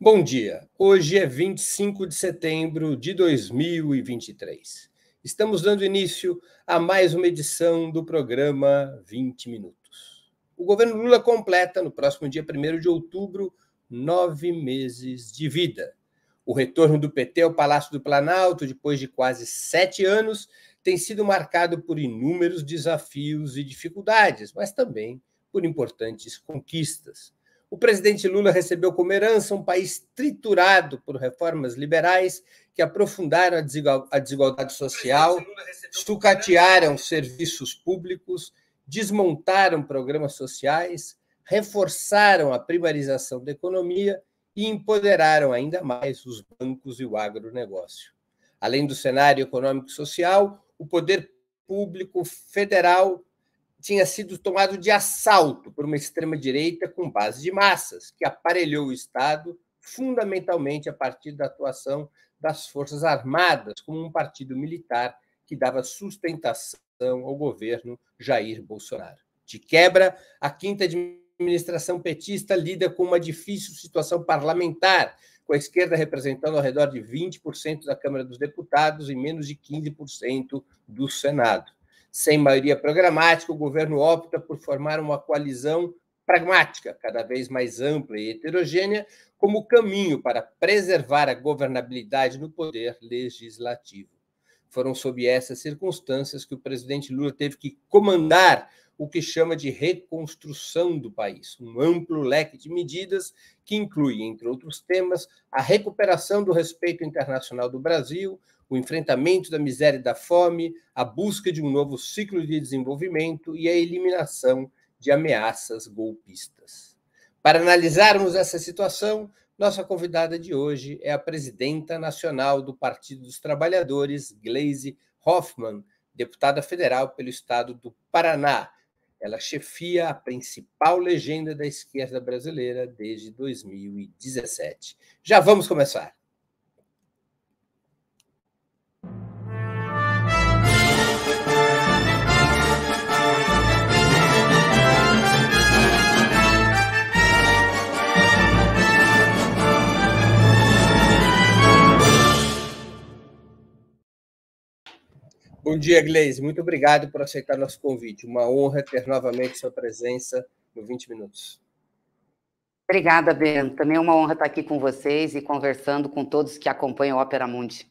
Bom dia. Hoje é 25 de setembro de 2023. Estamos dando início a mais uma edição do programa 20 Minutos. O governo Lula completa, no próximo dia 1 de outubro, nove meses de vida. O retorno do PT ao Palácio do Planalto, depois de quase sete anos, tem sido marcado por inúmeros desafios e dificuldades, mas também por importantes conquistas. O presidente Lula recebeu como herança um país triturado por reformas liberais que aprofundaram a desigualdade social, sucatearam serviços públicos, desmontaram programas sociais, reforçaram a primarização da economia e empoderaram ainda mais os bancos e o agronegócio. Além do cenário econômico e social, o poder público federal tinha sido tomado de assalto por uma extrema-direita com base de massas, que aparelhou o Estado fundamentalmente a partir da atuação das Forças Armadas como um partido militar que dava sustentação ao governo Jair Bolsonaro. De quebra, a quinta administração petista lida com uma difícil situação parlamentar, com a esquerda representando ao redor de 20% da Câmara dos Deputados e menos de 15% do Senado. Sem maioria programática, o governo opta por formar uma coalizão pragmática, cada vez mais ampla e heterogênea, como caminho para preservar a governabilidade no poder legislativo. Foram sob essas circunstâncias que o presidente Lula teve que comandar o que chama de reconstrução do país, um amplo leque de medidas que inclui, entre outros temas, a recuperação do respeito internacional do Brasil, o enfrentamento da miséria e da fome, a busca de um novo ciclo de desenvolvimento e a eliminação de ameaças golpistas. Para analisarmos essa situação, nossa convidada de hoje é a presidenta nacional do Partido dos Trabalhadores, Gleise Hoffmann, deputada federal pelo estado do Paraná. Ela chefia a principal legenda da esquerda brasileira desde 2017. Já vamos começar. Bom dia, Gleise. Muito obrigado por aceitar nosso convite. Uma honra ter novamente sua presença no 20 Minutos. Obrigada, Bento. Também é uma honra estar aqui com vocês e conversando com todos que acompanham o Ópera Mundi.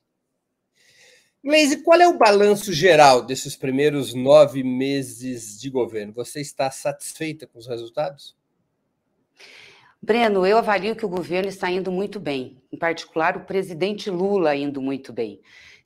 Gleise, qual é o balanço geral desses primeiros nove meses de governo? Você está satisfeita com os resultados? Breno, eu avalio que o governo está indo muito bem, em particular o presidente Lula indo muito bem.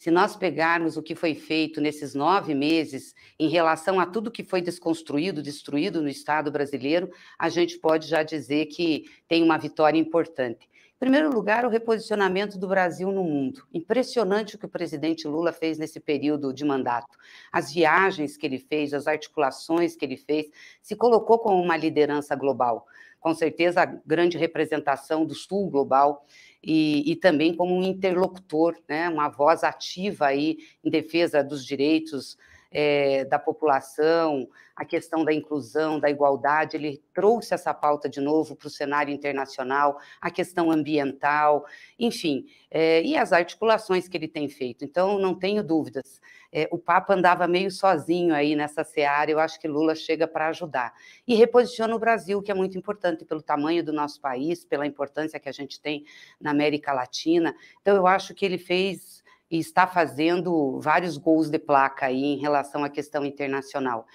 Se nós pegarmos o que foi feito nesses nove meses em relação a tudo que foi desconstruído, destruído no Estado brasileiro, a gente pode já dizer que tem uma vitória importante. Em primeiro lugar, o reposicionamento do Brasil no mundo. Impressionante o que o presidente Lula fez nesse período de mandato. As viagens que ele fez, as articulações que ele fez, se colocou como uma liderança global. Com certeza, a grande representação do Sul global e, e também como um interlocutor, né, uma voz ativa aí em defesa dos direitos é, da população, a questão da inclusão, da igualdade, ele trouxe essa pauta de novo para o cenário internacional, a questão ambiental, enfim, é, e as articulações que ele tem feito. Então, não tenho dúvidas é, o Papa andava meio sozinho aí nessa seara, eu acho que Lula chega para ajudar. E reposiciona o Brasil, que é muito importante pelo tamanho do nosso país, pela importância que a gente tem na América Latina. Então, eu acho que ele fez e está fazendo vários gols de placa aí em relação à questão internacional.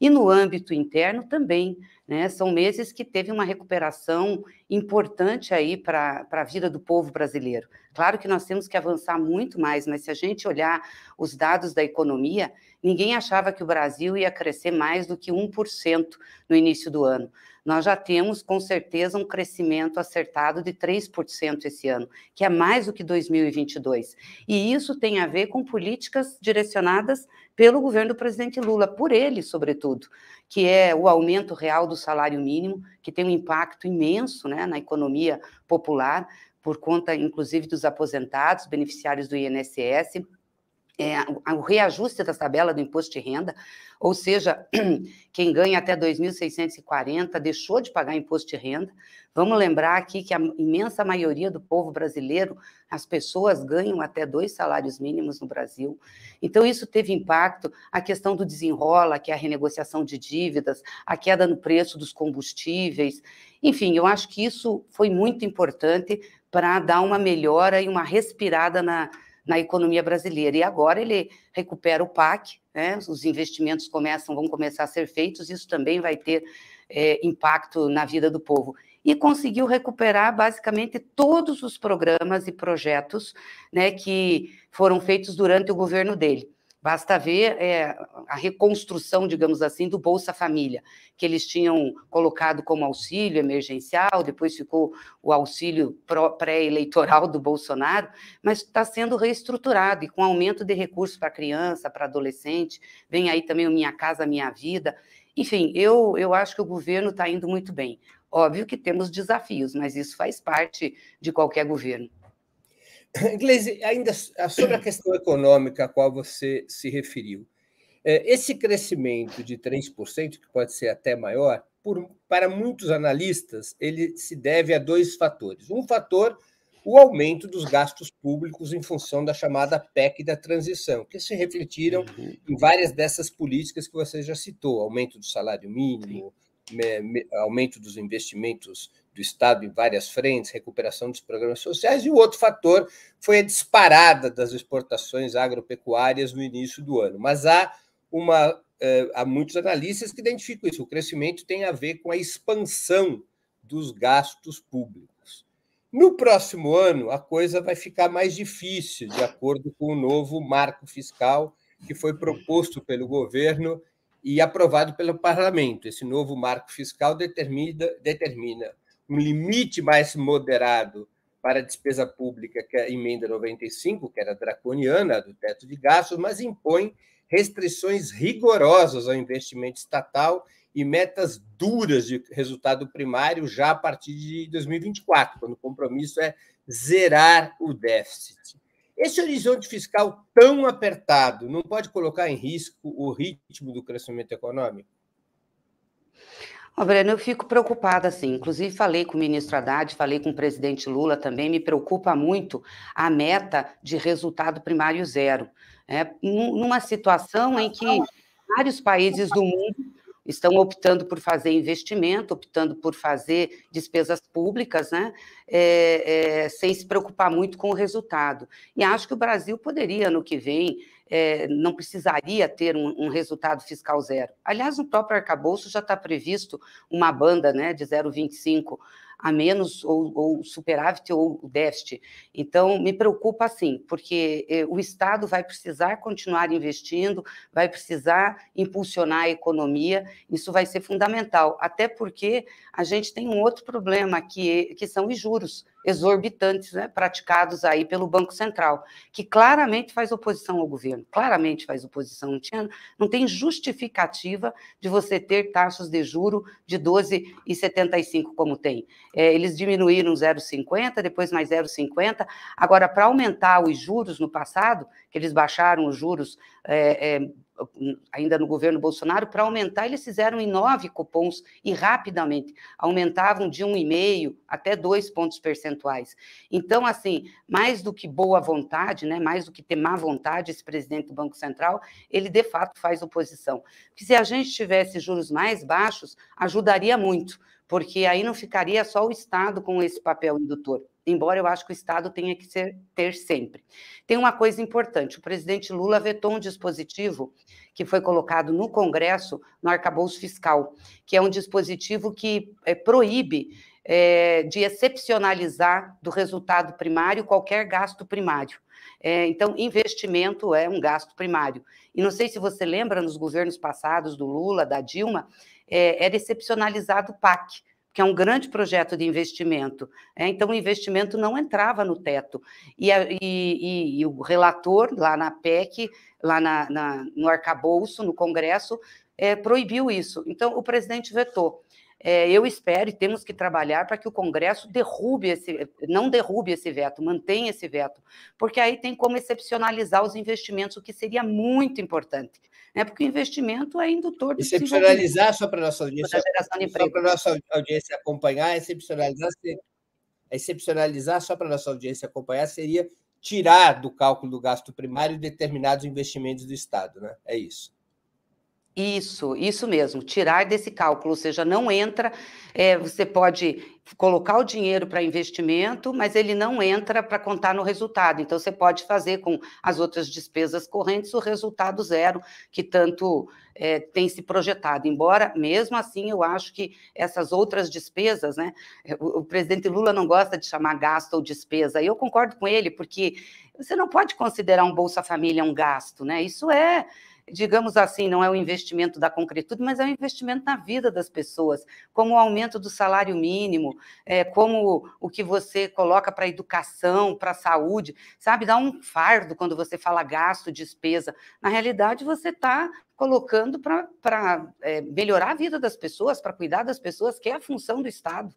E no âmbito interno também, né? São meses que teve uma recuperação importante aí para a vida do povo brasileiro. Claro que nós temos que avançar muito mais, mas se a gente olhar os dados da economia, ninguém achava que o Brasil ia crescer mais do que 1% no início do ano. Nós já temos, com certeza, um crescimento acertado de 3% esse ano, que é mais do que 2022. E isso tem a ver com políticas direcionadas pelo governo do presidente Lula, por ele, sobretudo que é o aumento real do salário mínimo, que tem um impacto imenso né, na economia popular, por conta, inclusive, dos aposentados, beneficiários do INSS, é, o reajuste da tabela do imposto de renda, ou seja, quem ganha até 2.640 deixou de pagar imposto de renda. Vamos lembrar aqui que a imensa maioria do povo brasileiro, as pessoas ganham até dois salários mínimos no Brasil. Então, isso teve impacto. A questão do desenrola, que é a renegociação de dívidas, a queda no preço dos combustíveis. Enfim, eu acho que isso foi muito importante para dar uma melhora e uma respirada na na economia brasileira. E agora ele recupera o PAC, né? os investimentos começam, vão começar a ser feitos, isso também vai ter é, impacto na vida do povo. E conseguiu recuperar basicamente todos os programas e projetos né, que foram feitos durante o governo dele. Basta ver é, a reconstrução, digamos assim, do Bolsa Família, que eles tinham colocado como auxílio emergencial, depois ficou o auxílio pré-eleitoral do Bolsonaro, mas está sendo reestruturado e com aumento de recursos para criança, para adolescente, vem aí também o Minha Casa Minha Vida. Enfim, eu, eu acho que o governo está indo muito bem. Óbvio que temos desafios, mas isso faz parte de qualquer governo. Inglês ainda ah, sobre a questão econômica a qual você se referiu, eh, esse crescimento de 3%, que pode ser até maior, por, para muitos analistas, ele se deve a dois fatores. Um fator, o aumento dos gastos públicos em função da chamada PEC da transição, que se refletiram uhum. em várias dessas políticas que você já citou: aumento do salário mínimo, Sim aumento dos investimentos do Estado em várias frentes, recuperação dos programas sociais, e o outro fator foi a disparada das exportações agropecuárias no início do ano. Mas há uma eh, há muitos analistas que identificam isso. O crescimento tem a ver com a expansão dos gastos públicos. No próximo ano, a coisa vai ficar mais difícil, de acordo com o novo marco fiscal que foi proposto pelo governo e aprovado pelo parlamento. Esse novo marco fiscal determina, determina um limite mais moderado para a despesa pública que é a emenda 95, que era draconiana, do teto de gastos, mas impõe restrições rigorosas ao investimento estatal e metas duras de resultado primário já a partir de 2024, quando o compromisso é zerar o déficit. Esse horizonte fiscal tão apertado não pode colocar em risco o ritmo do crescimento econômico? Oh, Breno, eu fico preocupada, sim. Inclusive, falei com o ministro Haddad, falei com o presidente Lula também. Me preocupa muito a meta de resultado primário zero. É, numa situação em que vários países do mundo estão optando por fazer investimento, optando por fazer despesas públicas, né? É, é, sem se preocupar muito com o resultado. E acho que o Brasil poderia, no que vem, é, não precisaria ter um, um, resultado fiscal zero. Aliás, no próprio arcabouço já está previsto uma banda né, de 0,25 a menos ou, ou superávit ou déficit. Então, me preocupa sim, porque eh, o Estado vai precisar continuar investindo, vai precisar impulsionar a economia, isso vai ser fundamental, até porque a gente tem um outro problema, que, que são os juros exorbitantes né, praticados aí pelo Banco Central, que claramente faz oposição ao governo, claramente faz oposição. Não, tinha, não tem justificativa de você ter taxas de juro de 12,75 como tem. É, eles diminuíram 0,50, depois mais 0,50. Agora, para aumentar os juros no passado, que eles baixaram os juros é, é, ainda no governo Bolsonaro, para aumentar, eles fizeram em nove cupons e rapidamente aumentavam de um e meio até dois pontos percentuais. Então, assim, mais do que boa vontade, né, mais do que ter má vontade, esse presidente do Banco Central, ele de fato faz oposição. Porque se a gente tivesse juros mais baixos, ajudaria muito, porque aí não ficaria só o Estado com esse papel indutor embora eu acho que o Estado tenha que ser, ter sempre. Tem uma coisa importante: o presidente Lula vetou um dispositivo que foi colocado no Congresso, no arcabouço fiscal, que é um dispositivo que é, proíbe é, de excepcionalizar do resultado primário qualquer gasto primário. É, então, investimento é um gasto primário. E não sei se você lembra, nos governos passados do Lula, da Dilma, é, era excepcionalizado o PAC que é um grande projeto de investimento. É, então, o investimento não entrava no teto. E, a, e, e, e o relator, lá na PEC, lá na, na, no arcabouço, no Congresso, é, proibiu isso. Então, o presidente vetou. É, eu espero e temos que trabalhar para que o Congresso derrube esse, não derrube esse veto, mantenha esse veto, porque aí tem como excepcionalizar os investimentos, o que seria muito importante né? porque o investimento é indutor de Excepcionalizar, só para a nossa audiência, só para nossa audiência acompanhar, excepcionalizar, excepcionalizar só para a nossa audiência acompanhar seria tirar do cálculo do gasto primário determinados investimentos do Estado. Né? É isso. Isso, isso mesmo, tirar desse cálculo, ou seja, não entra, é, você pode colocar o dinheiro para investimento, mas ele não entra para contar no resultado. Então, você pode fazer com as outras despesas correntes o resultado zero, que tanto é, tem se projetado. Embora, mesmo assim, eu acho que essas outras despesas, né? É, o, o presidente Lula não gosta de chamar gasto ou despesa, e eu concordo com ele, porque você não pode considerar um Bolsa Família um gasto, né? Isso é digamos assim, não é um investimento da concretude, mas é um investimento na vida das pessoas, como o aumento do salário mínimo, é, como o que você coloca para a educação, para a saúde, sabe? Dá um fardo quando você fala gasto, despesa. Na realidade, você está colocando para é, melhorar a vida das pessoas, para cuidar das pessoas, que é a função do Estado.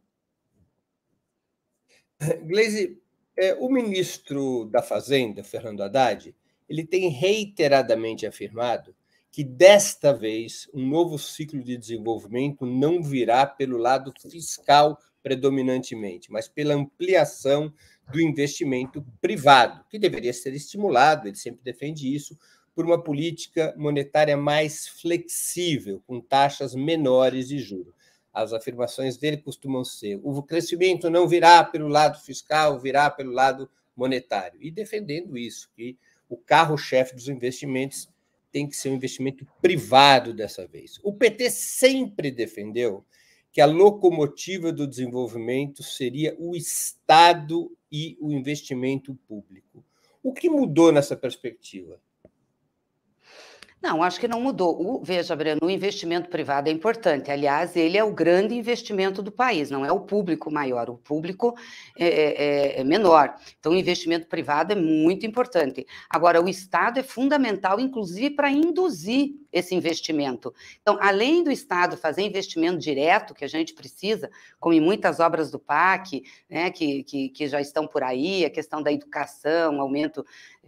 Gleisi, é, o ministro da Fazenda, Fernando Haddad, ele tem reiteradamente afirmado que desta vez um novo ciclo de desenvolvimento não virá pelo lado fiscal predominantemente, mas pela ampliação do investimento privado, que deveria ser estimulado, ele sempre defende isso, por uma política monetária mais flexível, com taxas menores de juros. As afirmações dele costumam ser: o crescimento não virá pelo lado fiscal, virá pelo lado monetário. E defendendo isso, que o carro-chefe dos investimentos tem que ser um investimento privado dessa vez. O PT sempre defendeu que a locomotiva do desenvolvimento seria o Estado e o investimento público. O que mudou nessa perspectiva? Não, acho que não mudou. O, veja, Breno, o investimento privado é importante. Aliás, ele é o grande investimento do país, não é o público maior, o público é, é, é, é menor. Então, o investimento privado é muito importante. Agora, o Estado é fundamental, inclusive, para induzir esse investimento. Então, além do Estado fazer investimento direto, que a gente precisa, como em muitas obras do PAC, né, que, que, que já estão por aí, a questão da educação, aumento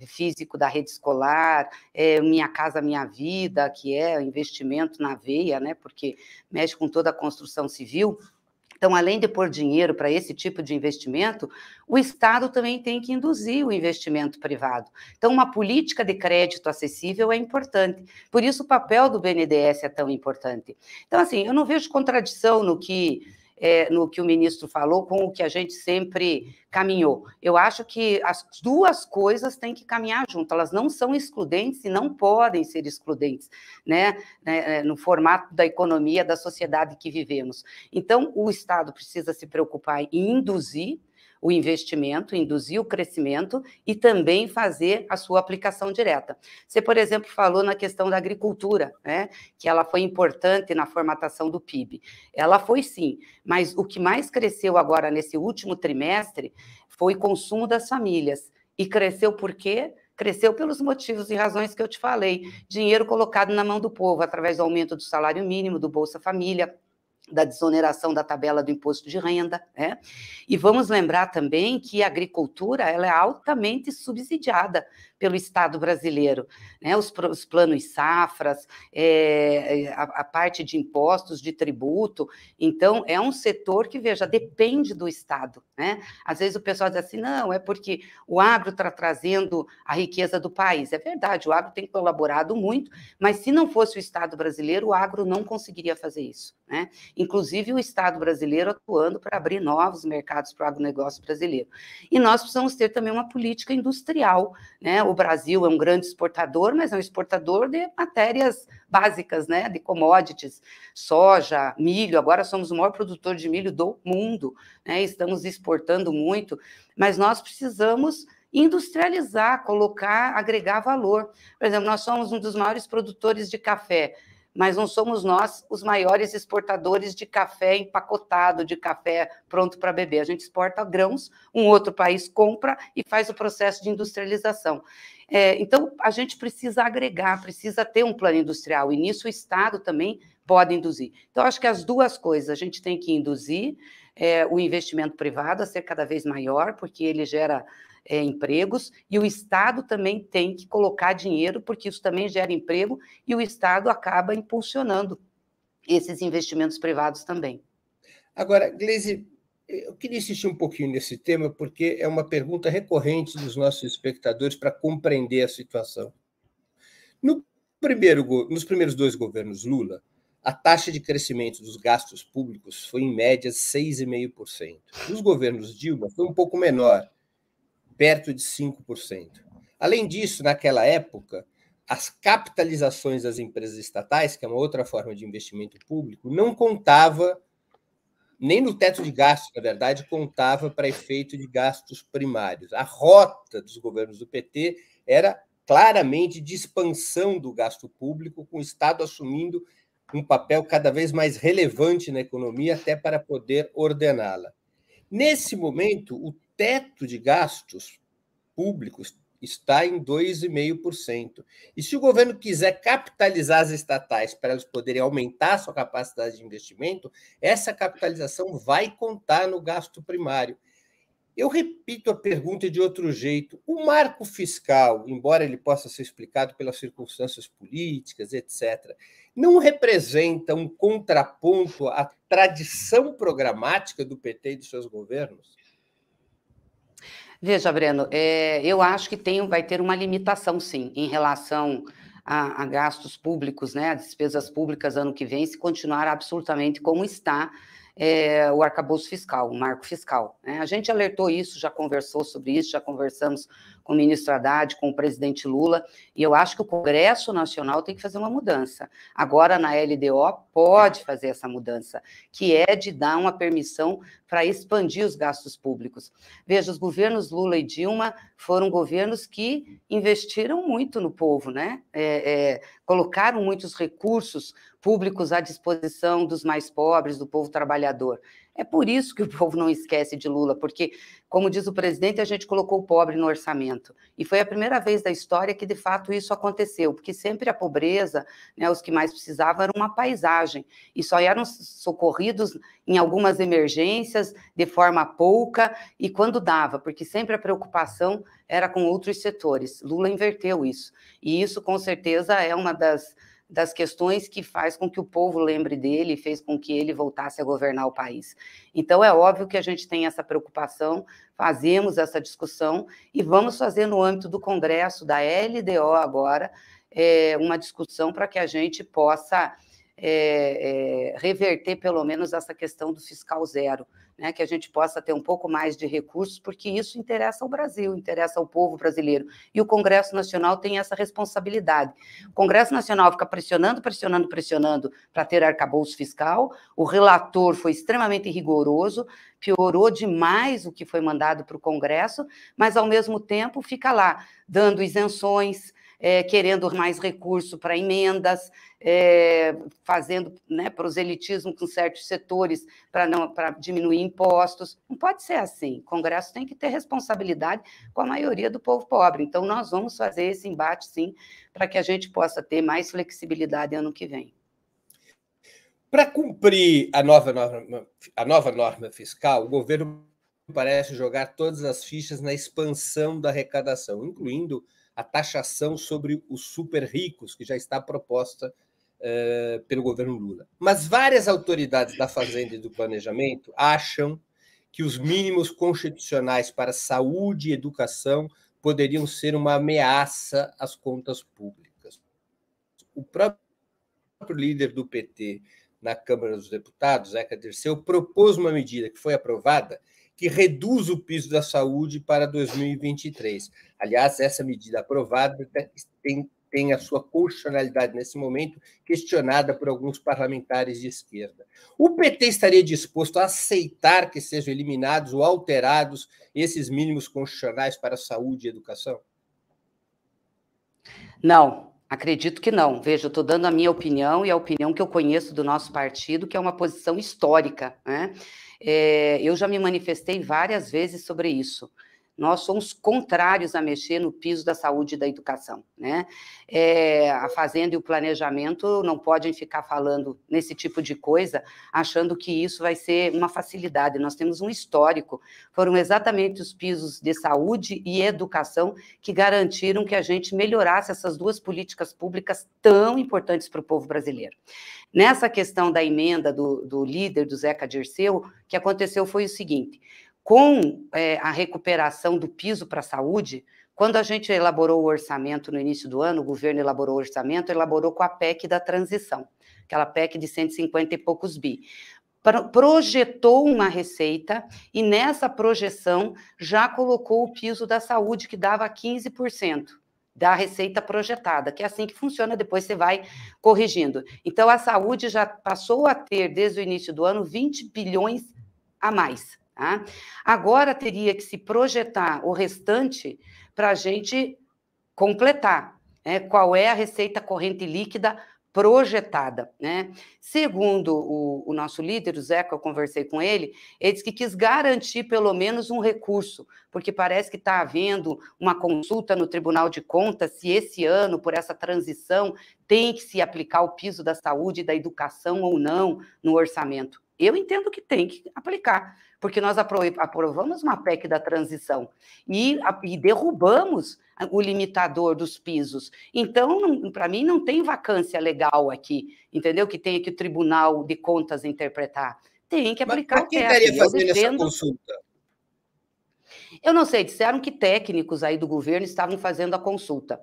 físico da rede escolar, é, Minha Casa Minha Vida, que é investimento na veia, né, porque mexe com toda a construção civil, então, além de pôr dinheiro para esse tipo de investimento, o Estado também tem que induzir o investimento privado. Então, uma política de crédito acessível é importante. Por isso, o papel do BNDES é tão importante. Então, assim, eu não vejo contradição no que é, no que o ministro falou com o que a gente sempre caminhou. Eu acho que as duas coisas têm que caminhar junto, elas não são excludentes e não podem ser excludentes, né, né é, no formato da economia, da sociedade que vivemos. Então, o Estado precisa se preocupar em induzir o investimento, induzir o crescimento e também fazer a sua aplicação direta. Você, por exemplo, falou na questão da agricultura, né, que ela foi importante na formatação do PIB. Ela foi sim, mas o que mais cresceu agora nesse último trimestre foi consumo das famílias. E cresceu por quê? cresceu pelos motivos e razões que eu te falei. Dinheiro colocado na mão do povo através do aumento do salário mínimo, do Bolsa Família, da desoneração da tabela do imposto de renda, né? E vamos lembrar também que a agricultura ela é altamente subsidiada pelo Estado brasileiro, né? Os, os planos safras, é, é, a, a, parte de impostos, de tributo, então é um setor que veja depende do Estado, né? Às vezes o pessoal diz assim, não, é porque o agro está trazendo a riqueza do país. É verdade, o agro tem colaborado muito, mas se não fosse o Estado brasileiro, o agro não conseguiria fazer isso, né? inclusive o Estado brasileiro atuando para abrir novos mercados para o agronegócio brasileiro. E nós precisamos ter também uma política industrial. Né? O Brasil é um grande exportador, mas é um exportador de matérias básicas, né? de commodities, soja, milho. Agora somos o maior produtor de milho do mundo, né? estamos exportando muito, mas nós precisamos industrializar, colocar, agregar valor. Por exemplo, nós somos um dos maiores produtores de café mas não somos nós os maiores exportadores de café empacotado, de café pronto para beber. A gente exporta grãos, um outro país compra e faz o processo de industrialização. É, então, a gente precisa agregar, precisa ter um plano industrial, e nisso o Estado também pode induzir. Então, acho que as duas coisas, a gente tem que induzir, é, o investimento privado a ser cada vez maior, porque ele gera é, empregos, e o Estado também tem que colocar dinheiro, porque isso também gera emprego, e o Estado acaba impulsionando esses investimentos privados também. Agora, Gleisi, eu queria insistir um pouquinho nesse tema, porque é uma pergunta recorrente dos nossos espectadores para compreender a situação. No primeiro, nos primeiros dois governos Lula, a taxa de crescimento dos gastos públicos foi em média 6,5%. Nos governos Dilma foi um pouco menor, perto de 5%. Além disso, naquela época, as capitalizações das empresas estatais, que é uma outra forma de investimento público, não contava nem no teto de gastos, na verdade, contava para efeito de gastos primários. A rota dos governos do PT era claramente de expansão do gasto público, com o Estado assumindo um papel cada vez mais relevante na economia, até para poder ordená-la. Nesse momento, o teto de gastos públicos está em 2,5%. E se o governo quiser capitalizar as estatais para elas poderem aumentar sua capacidade de investimento, essa capitalização vai contar no gasto primário. Eu repito a pergunta de outro jeito. O marco fiscal, embora ele possa ser explicado pelas circunstâncias políticas, etc., não representa um contraponto à tradição programática do PT e dos seus governos? Veja, Breno, é, eu acho que tem, vai ter uma limitação, sim, em relação a, a, gastos públicos, né, a despesas públicas ano que vem, se continuar absolutamente como está é, o arcabouço fiscal, o marco fiscal. Né? A gente alertou isso, já conversou sobre isso, já conversamos com o ministro Haddad, com o presidente Lula, e eu acho que o Congresso Nacional tem que fazer uma mudança. Agora, na LDO, pode fazer essa mudança, que é de dar uma permissão para expandir os gastos públicos. Veja, os governos Lula e Dilma foram governos que investiram muito no povo, né? É, é, colocaram muitos recursos públicos à disposição dos mais pobres, do povo trabalhador. É por isso que o povo não esquece de Lula, porque, como diz o presidente, a gente colocou o pobre no orçamento. E foi a primeira vez da história que, de fato, isso aconteceu, porque sempre a pobreza, né, os que mais precisavam, era uma paisagem, e só eram socorridos em algumas emergências, de forma pouca, e quando dava, porque sempre a preocupação era com outros setores. Lula inverteu isso. E isso, com certeza, é uma das, das questões que faz com que o povo lembre dele e fez com que ele voltasse a governar o país. Então, é óbvio que a gente tem essa preocupação, fazemos essa discussão e vamos fazer no âmbito do Congresso, da LDO agora, é, uma discussão para que a gente possa é, é, reverter pelo menos essa questão do fiscal zero, né? que a gente possa ter um pouco mais de recursos, porque isso interessa ao Brasil, interessa ao povo brasileiro. E o Congresso Nacional tem essa responsabilidade. O Congresso Nacional fica pressionando, pressionando, pressionando para ter arcabouço fiscal. O relator foi extremamente rigoroso, piorou demais o que foi mandado para o Congresso, mas ao mesmo tempo fica lá dando isenções, é, querendo mais recurso para emendas, é, fazendo né, proselitismo com certos setores para não para diminuir impostos. Não pode ser assim. O Congresso tem que ter responsabilidade com a maioria do povo pobre. Então, nós vamos fazer esse embate, sim, para que a gente possa ter mais flexibilidade ano que vem. Para cumprir a nova, norma, a nova norma fiscal, o governo parece jogar todas as fichas na expansão da arrecadação, incluindo a taxação sobre os super ricos, que já está proposta eh, pelo governo Lula. Mas várias autoridades da Fazenda e do Planejamento acham que os mínimos constitucionais para saúde e educação poderiam ser uma ameaça às contas públicas. O próprio líder do PT na Câmara dos Deputados, Zeca Dirceu, propôs uma medida que foi aprovada, que reduz o piso da saúde para 2023. Aliás, essa medida aprovada tem, tem a sua constitucionalidade nesse momento questionada por alguns parlamentares de esquerda. O PT estaria disposto a aceitar que sejam eliminados ou alterados esses mínimos constitucionais para saúde e educação? Não, Acredito que não. Veja, eu estou dando a minha opinião e a opinião que eu conheço do nosso partido, que é uma posição histórica. Né? É, eu já me manifestei várias vezes sobre isso nós somos contrários a mexer no piso da saúde e da educação. Né? É, a Fazenda e o planejamento não podem ficar falando nesse tipo de coisa, achando que isso vai ser uma facilidade. Nós temos um histórico, foram exatamente os pisos de saúde e educação que garantiram que a gente melhorasse essas duas políticas públicas tão importantes para o povo brasileiro. Nessa questão da emenda do, do líder, do Zeca Dirceu, o que aconteceu foi o seguinte: com é, a recuperação do piso para a saúde, quando a gente elaborou o orçamento no início do ano, o governo elaborou o orçamento, elaborou com a PEC da transição, aquela PEC de 150 e poucos bi. Projetou uma receita e nessa projeção já colocou o piso da saúde, que dava 15% da receita projetada, que é assim que funciona, depois você vai corrigindo. Então, a saúde já passou a ter, desde o início do ano, 20 bilhões a mais Tá? Agora teria que se projetar o restante para a gente completar né? qual é a receita corrente líquida projetada. Né? Segundo o, o, nosso líder, o Zeca, eu conversei com ele, ele disse que quis garantir pelo menos um recurso, porque parece que está havendo uma consulta no Tribunal de Contas se esse ano, por essa transição, tem que se aplicar o piso da saúde e da educação ou não no orçamento. Eu entendo que tem que aplicar, porque nós aprovamos uma PEC da transição e, e derrubamos o limitador dos pisos. Então, para mim, não tem vacância legal aqui, entendeu? Que tenha que o Tribunal de Contas interpretar. Tem que aplicar Mas o quem teto. estaria fazendo defendo... essa consulta? Eu não sei, disseram que técnicos aí do governo estavam fazendo a consulta.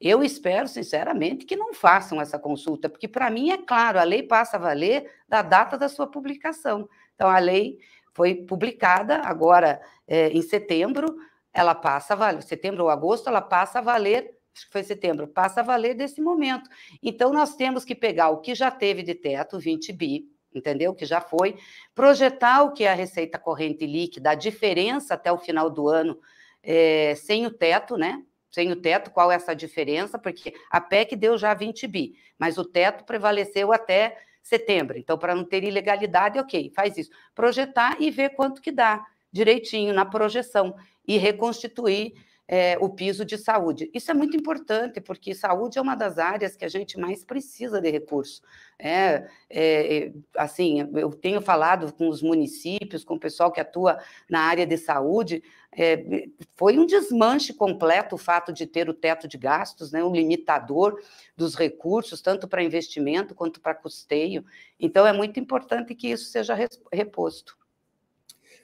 Eu espero, sinceramente, que não façam essa consulta, porque para mim é claro, a lei passa a valer da data da sua publicação. Então, a lei foi publicada agora é, em setembro, ela passa a valer, setembro ou agosto, ela passa a valer, acho que foi setembro, passa a valer desse momento. Então, nós temos que pegar o que já teve de teto, 20 bi, entendeu? Que já foi, projetar o que é a receita corrente líquida, a diferença até o final do ano, é, sem o teto, né? Sem o teto, qual é essa diferença? Porque a PEC deu já 20 bi, mas o teto prevaleceu até setembro. Então, para não ter ilegalidade, ok, faz isso. Projetar e ver quanto que dá direitinho na projeção e reconstituir é, o piso de saúde. Isso é muito importante, porque saúde é uma das áreas que a gente mais precisa de recurso. Né? É, é, assim, eu tenho falado com os municípios, com o pessoal que atua na área de saúde, é, foi um desmanche completo o fato de ter o teto de gastos, né, um limitador dos recursos, tanto para investimento quanto para custeio. Então, é muito importante que isso seja reposto.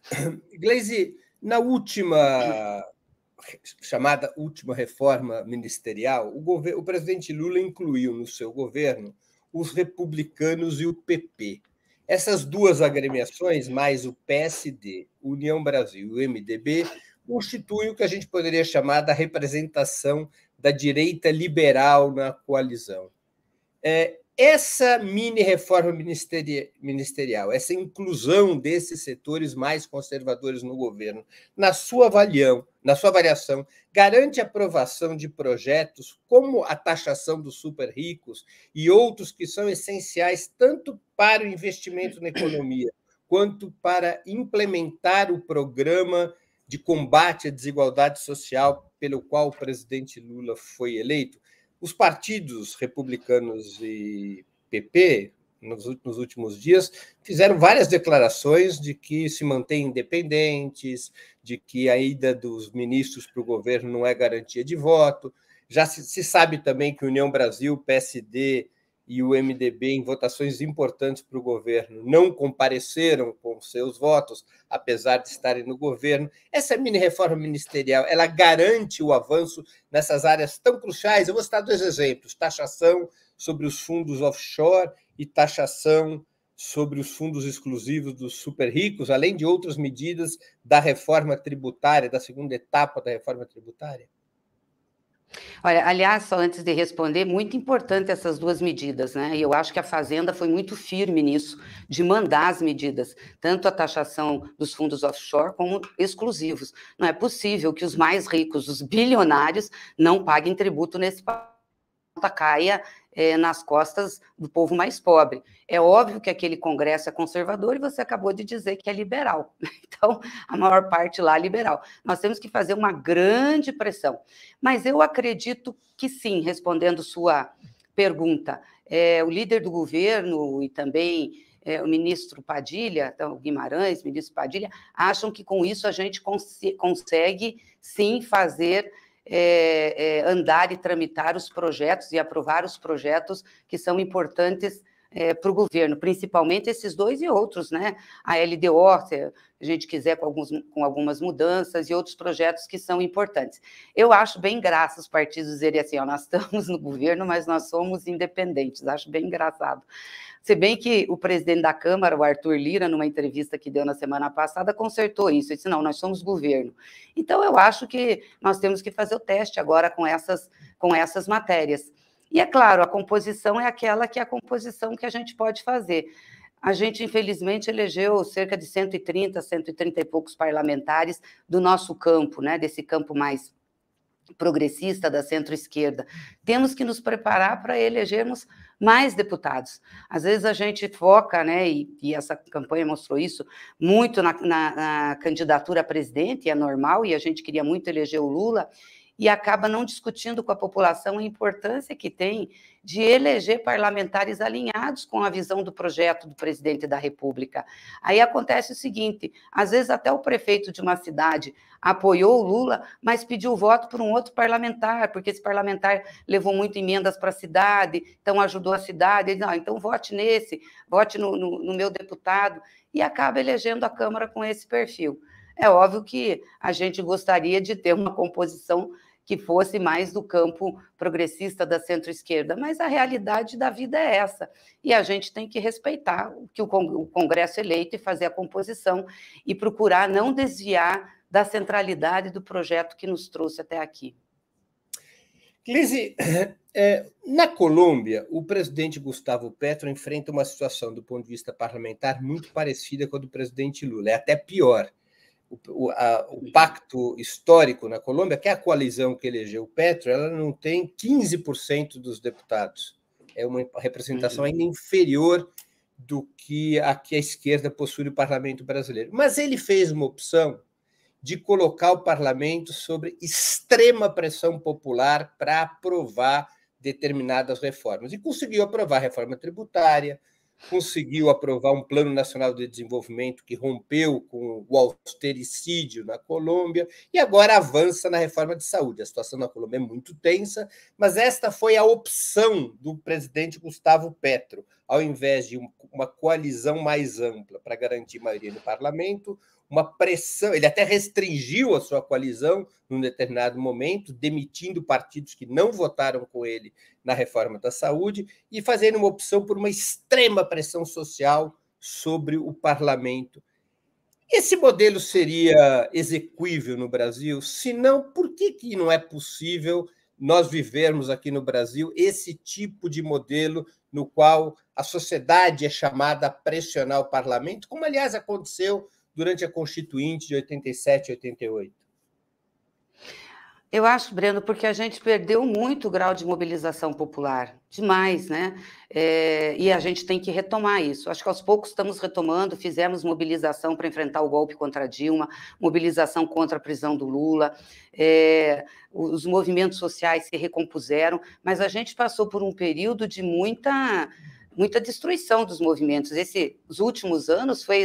Gleisi, na última chamada última reforma ministerial, o, governo, o presidente Lula incluiu no seu governo os republicanos e o PP. Essas duas agremiações, mais o PSD, União Brasil e o MDB, constituem o que a gente poderia chamar da representação da direita liberal na coalizão. É, essa mini reforma ministerial, essa inclusão desses setores mais conservadores no governo, na sua avaliação, na sua avaliação, garante aprovação de projetos como a taxação dos super ricos e outros que são essenciais tanto para o investimento na economia quanto para implementar o programa de combate à desigualdade social pelo qual o presidente Lula foi eleito? Os partidos republicanos e PP, nos, nos últimos dias, fizeram várias declarações de que se mantêm independentes, de que a ida dos ministros para o governo não é garantia de voto. Já se, se sabe também que União Brasil, PSD e o MDB em votações importantes para o governo não compareceram com seus votos, apesar de estarem no governo. Essa mini reforma ministerial, ela garante o avanço nessas áreas tão cruciais. Eu vou citar dois exemplos: taxação sobre os fundos offshore e taxação sobre os fundos exclusivos dos super ricos, além de outras medidas da reforma tributária, da segunda etapa da reforma tributária. Olha, aliás, só antes de responder, muito importante essas duas medidas, né? E eu acho que a Fazenda foi muito firme nisso, de mandar as medidas, tanto a taxação dos fundos offshore como exclusivos. Não é possível que os mais ricos, os bilionários, não paguem tributo nesse país. Caia é, nas costas do povo mais pobre. É óbvio que aquele Congresso é conservador e você acabou de dizer que é liberal. Então, a maior parte lá é liberal. Nós temos que fazer uma grande pressão. Mas eu acredito que sim, respondendo sua pergunta. É, o líder do governo e também é, o ministro Padilha, então, Guimarães, ministro Padilha, acham que com isso a gente cons consegue sim fazer é, é, andar e tramitar os projetos e aprovar os projetos que são importantes é, para o governo, principalmente esses dois e outros, né? A LDO, se a gente quiser, com, alguns, com algumas mudanças e outros projetos que são importantes. Eu acho bem graça os partidos dizerem assim: ó, nós estamos no governo, mas nós somos independentes. Acho bem engraçado. Se bem que o presidente da Câmara, o Arthur Lira, numa entrevista que deu na semana passada, consertou isso. Ele disse: não, nós somos governo. Então, eu acho que nós temos que fazer o teste agora com essas, com essas matérias. E é claro, a composição é aquela que é a composição que a gente pode fazer. A gente, infelizmente, elegeu cerca de 130, 130 e poucos parlamentares do nosso campo, né, desse campo mais progressista da centro-esquerda. Temos que nos preparar para elegermos mais deputados. Às vezes a gente foca, né, e, e essa campanha mostrou isso, muito na, na, na candidatura a presidente, é normal, e a gente queria muito eleger o Lula, e acaba não discutindo com a população a importância que tem de eleger parlamentares alinhados com a visão do projeto do presidente da República. Aí acontece o seguinte: às vezes até o prefeito de uma cidade apoiou o Lula, mas pediu voto para um outro parlamentar, porque esse parlamentar levou muito emendas para a cidade, então ajudou a cidade. Ele, não, ah, então vote nesse, vote no, no, no meu deputado, e acaba elegendo a Câmara com esse perfil. É óbvio que a gente gostaria de ter uma composição que fosse mais do campo progressista da centro-esquerda, mas a realidade da vida é essa. E a gente tem que respeitar o que o Congresso eleito e fazer a composição e procurar não desviar da centralidade do projeto que nos trouxe até aqui. Lise, é, na Colômbia, o presidente Gustavo Petro enfrenta uma situação do ponto de vista parlamentar muito parecida com a do presidente Lula, é até pior o, a, o, pacto histórico na Colômbia, que é a coalizão que elegeu o Petro, ela não tem 15% dos deputados. É uma representação uhum. ainda inferior do que a que a esquerda possui no parlamento brasileiro. Mas ele fez uma opção de colocar o parlamento sobre extrema pressão popular para aprovar determinadas reformas. E conseguiu aprovar a reforma tributária, conseguiu aprovar um Plano Nacional de Desenvolvimento que rompeu com o austericídio na Colômbia e agora avança na reforma de saúde. A situação na Colômbia é muito tensa, mas esta foi a opção do presidente Gustavo Petro, ao invés de uma coalizão mais ampla para garantir maioria no parlamento, uma pressão. Ele até restringiu a sua coalizão num determinado momento, demitindo partidos que não votaram com ele na reforma da saúde e fazendo uma opção por uma extrema pressão social sobre o parlamento. Esse modelo seria execuível no Brasil? Se não, por que, que não é possível nós vivermos aqui no Brasil esse tipo de modelo no qual a sociedade é chamada a pressionar o parlamento, como aliás aconteceu durante a Constituinte de 87 e 88? Eu acho, Breno, porque a gente perdeu muito o grau de mobilização popular, demais, né? É, e a gente tem que retomar isso. Acho que aos poucos estamos retomando, fizemos mobilização para enfrentar o golpe contra Dilma, mobilização contra a prisão do Lula, é, os movimentos sociais se recompuseram, mas a gente passou por um período de muita, muita destruição dos movimentos. Esses últimos anos foi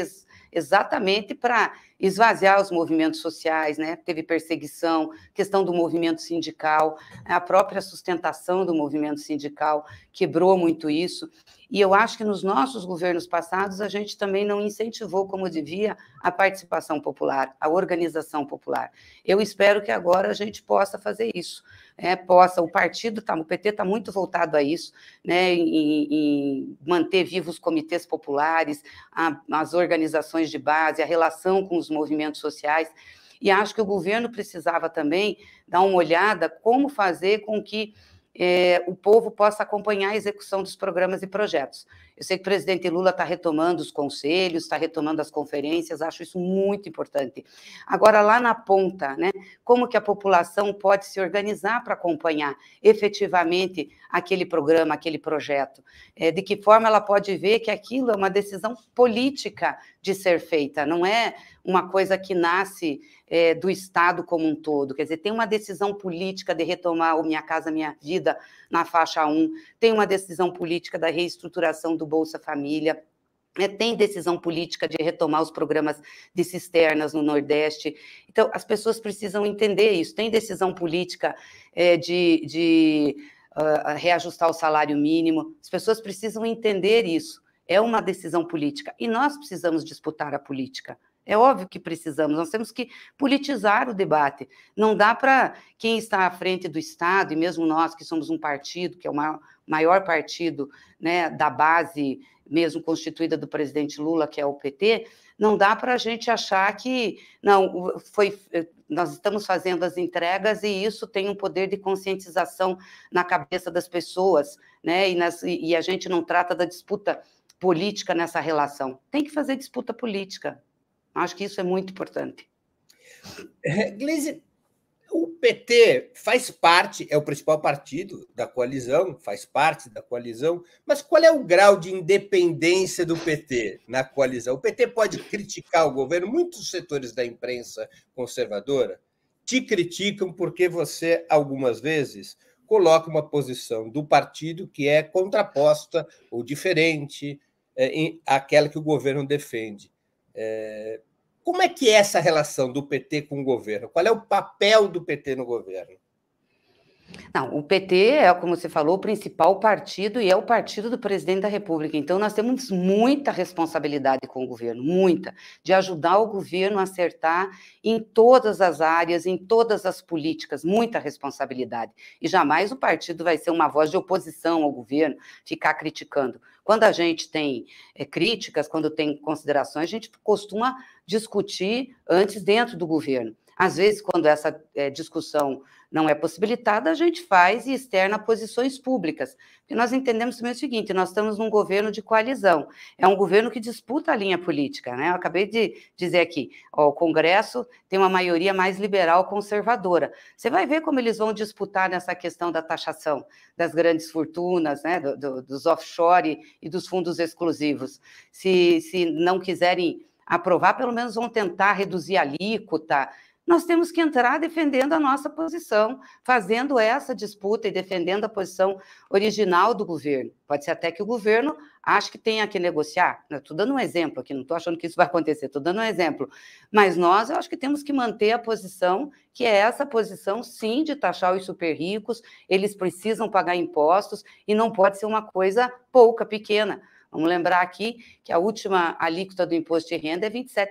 exatamente para esvaziar os movimentos sociais, né? Teve perseguição, questão do movimento sindical, a própria sustentação do movimento sindical quebrou muito isso. E eu acho que nos nossos governos passados a gente também não incentivou como devia a participação popular, a organização popular. Eu espero que agora a gente possa fazer isso, né? possa o partido tá, o PT está muito voltado a isso, né? Em, em manter vivos os comitês populares, a, as organizações de base, a relação com os movimentos sociais. E acho que o governo precisava também dar uma olhada como fazer com que é, o povo possa acompanhar a execução dos programas e projetos. Eu sei que o presidente Lula está retomando os conselhos, está retomando as conferências, acho isso muito importante. Agora, lá na ponta, né, como que a população pode se organizar para acompanhar efetivamente aquele programa, aquele projeto? É, de que forma ela pode ver que aquilo é uma decisão política de ser feita, não é uma coisa que nasce é, do Estado como um todo. Quer dizer, tem uma decisão política de retomar o Minha Casa Minha Vida na faixa 1, tem uma decisão política da reestruturação do do Bolsa Família, é, tem decisão política de retomar os programas de cisternas no Nordeste. Então, as pessoas precisam entender isso. Tem decisão política é, de, de uh, reajustar o salário mínimo. As pessoas precisam entender isso. É uma decisão política. E nós precisamos disputar a política. É óbvio que precisamos, nós temos que politizar o debate. Não dá para quem está à frente do Estado, e mesmo nós que somos um partido, que é o maior, maior partido né, da base mesmo constituída do presidente Lula, que é o PT, não dá para a gente achar que não foi eh, nós estamos fazendo as entregas e isso tem um poder de conscientização na cabeça das pessoas, né? E, nas, e a gente não trata da disputa política nessa relação. Tem que fazer disputa política. Acho que isso é muito importante. É, Gleise, o PT faz parte, é o principal partido da coalizão, faz parte da coalizão, mas qual é o grau de independência do PT na coalizão? O PT pode criticar o governo, muitos setores da imprensa conservadora te criticam porque você, algumas vezes, coloca uma posição do partido que é contraposta ou diferente eh, àquela que o governo defende. É, como é que é essa relação do PT com o governo? Qual é o papel do PT no governo? Não, o PT é, como você falou, o principal partido e é o partido do presidente da República. Então, nós temos muita responsabilidade com o governo, muita, de ajudar o governo a acertar em todas as áreas, em todas as políticas, muita responsabilidade. E jamais o partido vai ser uma voz de oposição ao governo, ficar criticando. Quando a gente tem é, críticas, quando tem considerações, a gente costuma discutir antes dentro do governo. Às vezes, quando essa é, discussão não é possibilitada, a gente faz e externa posições públicas. nós entendemos também o seguinte: nós estamos num governo de coalizão, é um governo que disputa a linha política. Né? Eu acabei de dizer aqui: ó, o Congresso tem uma maioria mais liberal conservadora. Você vai ver como eles vão disputar nessa questão da taxação das grandes fortunas, né? Do, do, dos offshore e dos fundos exclusivos. Se, se não quiserem aprovar, pelo menos vão tentar reduzir a alíquota, nós temos que entrar defendendo a nossa posição, fazendo essa disputa e defendendo a posição original do governo. Pode ser até que o governo ache que tenha que negociar. Estou dando um exemplo aqui, não estou achando que isso vai acontecer, estou dando um exemplo. Mas nós, eu acho que temos que manter a posição, que é essa posição, sim, de taxar os super ricos, eles precisam pagar impostos e não pode ser uma coisa pouca, pequena Vamos lembrar aqui que a última alíquota do imposto de renda é 27%,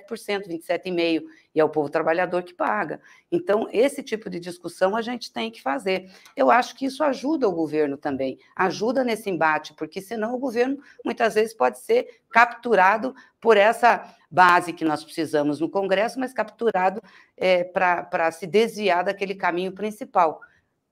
27,5%, e é o povo trabalhador que paga. Então, esse tipo de discussão a gente tem que fazer. Eu acho que isso ajuda o governo também, ajuda nesse embate, porque senão o governo muitas vezes pode ser capturado por essa base que nós precisamos no Congresso, mas capturado é, eh, para se desviar daquele caminho principal.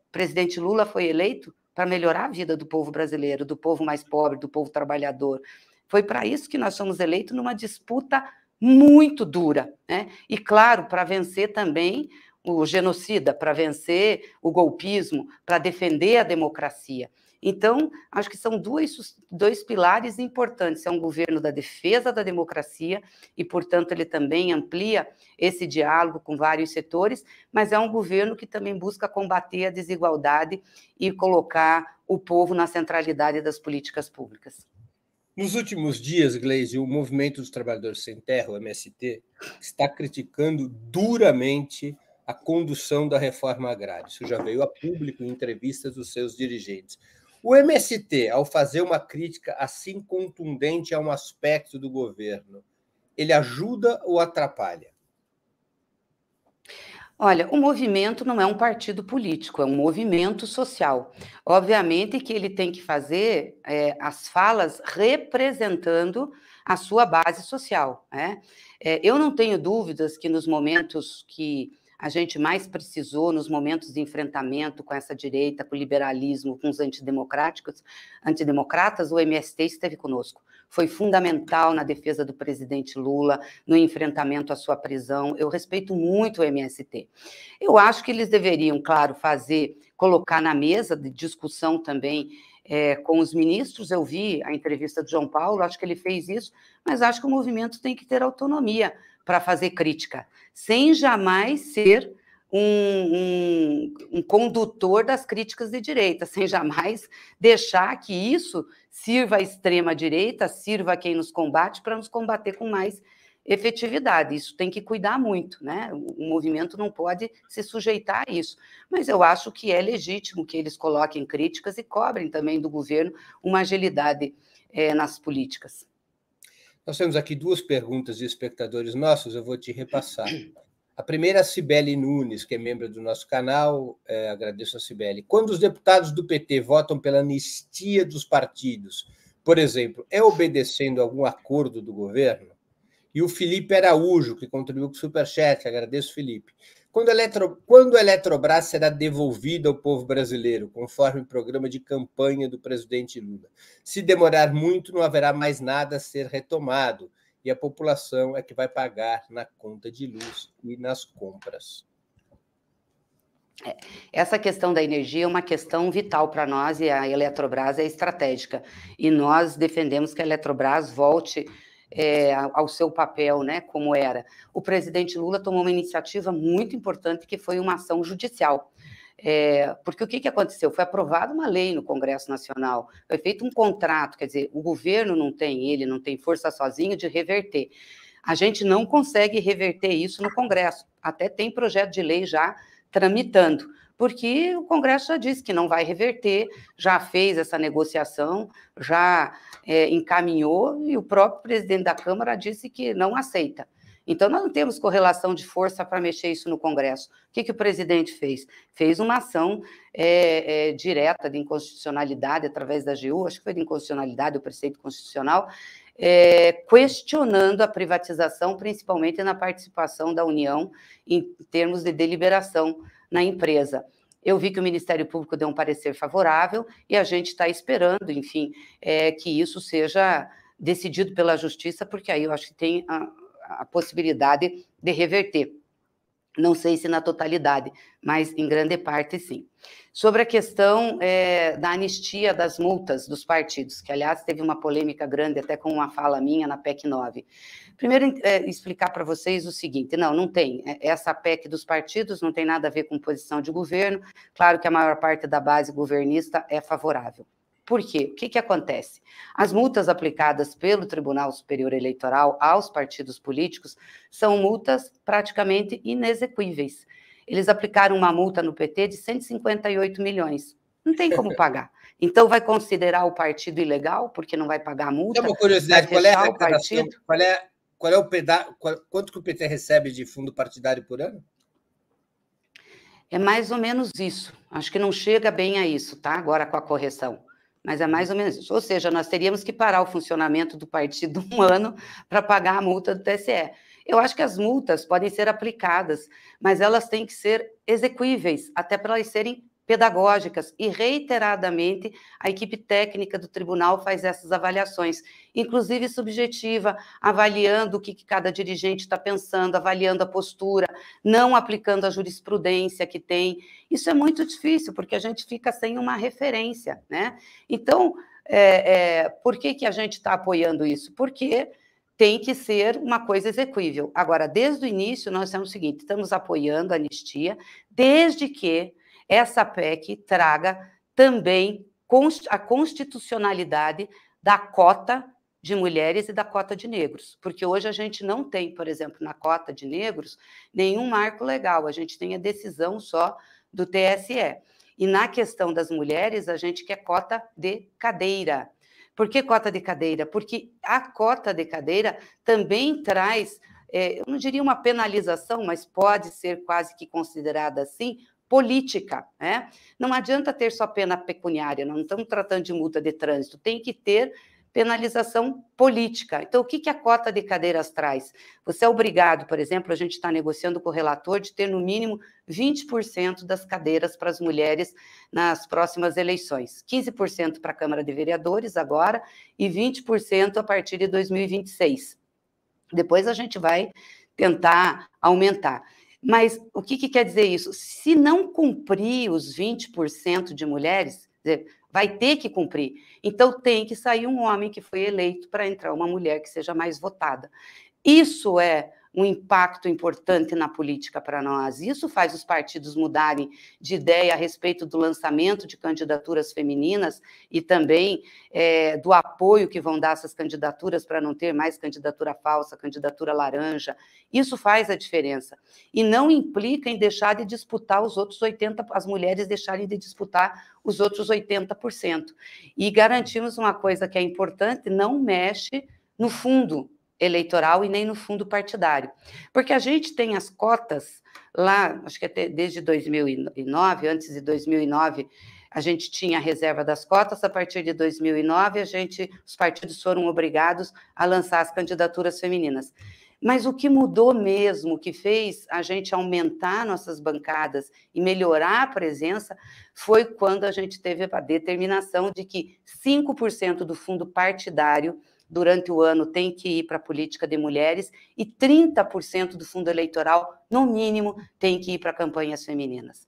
O presidente Lula foi eleito para melhorar a vida do povo brasileiro, do povo mais pobre, do povo trabalhador. Foi para isso que nós fomos eleitos numa disputa muito dura. Né? E, claro, para vencer também o genocida, para vencer o golpismo, para defender a democracia. Então, acho que são dois dois pilares importantes. É um governo da defesa da democracia e, portanto, ele também amplia esse diálogo com vários setores, mas é um governo que também busca combater a desigualdade e colocar o povo na centralidade das políticas públicas. Nos últimos dias, Gleisi, o Movimento dos Trabalhadores Sem Terra, o MST, está criticando duramente a condução da reforma agrária. Isso já veio a público em entrevistas dos seus dirigentes. O MST, ao fazer uma crítica assim contundente a um aspecto do governo, ele ajuda ou atrapalha? Olha, o movimento não é um partido político, é um movimento social. Obviamente que ele tem que fazer é, as falas representando a sua base social. Né? É, eu não tenho dúvidas que nos momentos que a gente mais precisou nos momentos de enfrentamento com essa direita, com o liberalismo, com os antidemocráticos, antidemocratas, o MST esteve conosco. Foi fundamental na defesa do presidente Lula, no enfrentamento à sua prisão. Eu respeito muito o MST. Eu acho que eles deveriam, claro, fazer, colocar na mesa de discussão também é, com os ministros. Eu vi a entrevista do João Paulo, acho que ele fez isso, mas acho que o movimento tem que ter autonomia para fazer crítica, sem jamais ser um, um, um, condutor das críticas de direita, sem jamais deixar que isso sirva à extrema-direita, sirva a quem nos combate, para nos combater com mais efetividade. Isso tem que cuidar muito, né? O movimento não pode se sujeitar a isso. Mas eu acho que é legítimo que eles coloquem críticas e cobrem também do governo uma agilidade é, nas políticas. Nós temos aqui duas perguntas de espectadores nossos, eu vou te repassar. A primeira, é a Cibele Nunes, que é membro do nosso canal, é, agradeço a Cibele. Quando os deputados do PT votam pela anistia dos partidos, por exemplo, é obedecendo algum acordo do governo? E o Felipe Araújo, que contribuiu com o Superchat, agradeço, Felipe. Quando a, Eletro, quando a Eletrobras será devolvida ao povo brasileiro, conforme o programa de campanha do presidente Lula? Se demorar muito, não haverá mais nada a ser retomado e a população é que vai pagar na conta de luz e nas compras. É, essa questão da energia é uma questão vital para nós e a Eletrobras é estratégica. E nós defendemos que a Eletrobras volte é, ao seu papel, né, como era. O presidente Lula tomou uma iniciativa muito importante que foi uma ação judicial. É, porque o que, que aconteceu? Foi aprovada uma lei no Congresso Nacional, foi feito um contrato, quer dizer, o governo não tem, ele não tem força sozinho de reverter. A gente não consegue reverter isso no Congresso, até tem projeto de lei já tramitando porque o Congresso já disse que não vai reverter, já fez essa negociação, já é, encaminhou, e o próprio presidente da Câmara disse que não aceita. Então, nós não temos correlação de força para mexer isso no Congresso. O que, que o presidente fez? Fez uma ação é, é, direta de inconstitucionalidade através da GU, acho que foi de inconstitucionalidade, o preceito constitucional, é, questionando a privatização, principalmente na participação da União em termos de deliberação na empresa. Eu vi que o Ministério Público deu um parecer favorável e a gente está esperando, enfim, é, que isso seja decidido pela Justiça, porque aí eu acho que tem a, a possibilidade de reverter. Não sei se na totalidade, mas em grande parte sim. Sobre a questão é, da anistia das multas dos partidos, que aliás teve uma polêmica grande até com uma fala minha na PEC 9. Primeiro, é, explicar para vocês o seguinte: não, não tem. É, essa PEC dos partidos não tem nada a ver com posição de governo. Claro que a maior parte da base governista é favorável. Por quê? O que, que acontece? As multas aplicadas pelo Tribunal Superior Eleitoral aos partidos políticos são multas praticamente inexequíveis. Eles aplicaram uma multa no PT de 158 milhões. Não tem como pagar. Então, vai considerar o partido ilegal porque não vai pagar a multa? É uma curiosidade: qual é a partido? Qual é, qual é o peda qual, quanto que o PT recebe de fundo partidário por ano? É mais ou menos isso. Acho que não chega bem a isso, tá? Agora com a correção mas é mais ou menos isso. Ou seja, nós teríamos que parar o funcionamento do partido um ano para pagar a multa do TSE. Eu acho que as multas podem ser aplicadas, mas elas têm que ser execuíveis, até para elas serem pedagógicas e reiteradamente a equipe técnica do tribunal faz essas avaliações, inclusive subjetiva, avaliando o que cada dirigente está pensando, avaliando a postura, não aplicando a jurisprudência que tem. Isso é muito difícil porque a gente fica sem uma referência, né? Então, é, é, por que que a gente está apoiando isso? Porque tem que ser uma coisa exequível. Agora, desde o início, nós temos o seguinte: estamos apoiando a anistia, desde que essa PEC traga também a constitucionalidade da cota de mulheres e da cota de negros, porque hoje a gente não tem, por exemplo, na cota de negros, nenhum marco legal, a gente tem a decisão só do TSE. E na questão das mulheres, a gente quer cota de cadeira. Por que cota de cadeira? Porque a cota de cadeira também traz, é, eu não diria uma penalização, mas pode ser quase que considerada assim, política. Né? Não adianta ter só pena pecuniária, não estamos tratando de multa de trânsito, tem que ter penalização política. Então, o que, que a cota de cadeiras traz? Você é obrigado, por exemplo, a gente está negociando com o relator de ter no mínimo 20% das cadeiras para as mulheres nas próximas eleições. 15% para a Câmara de Vereadores agora e 20% a partir de 2026. Depois a gente vai tentar aumentar. Mas o que, que quer dizer isso? Se não cumprir os 20% de mulheres, vai ter que cumprir. Então tem que sair um homem que foi eleito para entrar uma mulher que seja mais votada. Isso é um impacto importante na política para nós. Isso faz os partidos mudarem de ideia a respeito do lançamento de candidaturas femininas e também é, do apoio que vão dar essas candidaturas para não ter mais candidatura falsa, candidatura laranja. Isso faz a diferença. E não implica em deixar de disputar os outros 80%, as mulheres deixarem de disputar os outros 80%. E garantimos uma coisa que é importante: não mexe no fundo eleitoral e nem no fundo partidário. Porque a gente tem as cotas lá, acho que até desde 2009, antes de 2009, a gente tinha a reserva das cotas, a partir de 2009 a gente os partidos foram obrigados a lançar as candidaturas femininas. Mas o que mudou mesmo, o que fez a gente aumentar nossas bancadas e melhorar a presença, foi quando a gente teve a determinação de que 5% do fundo partidário durante o ano tem que ir para a política de mulheres e 30% do fundo eleitoral, no mínimo, tem que ir para campanhas femininas.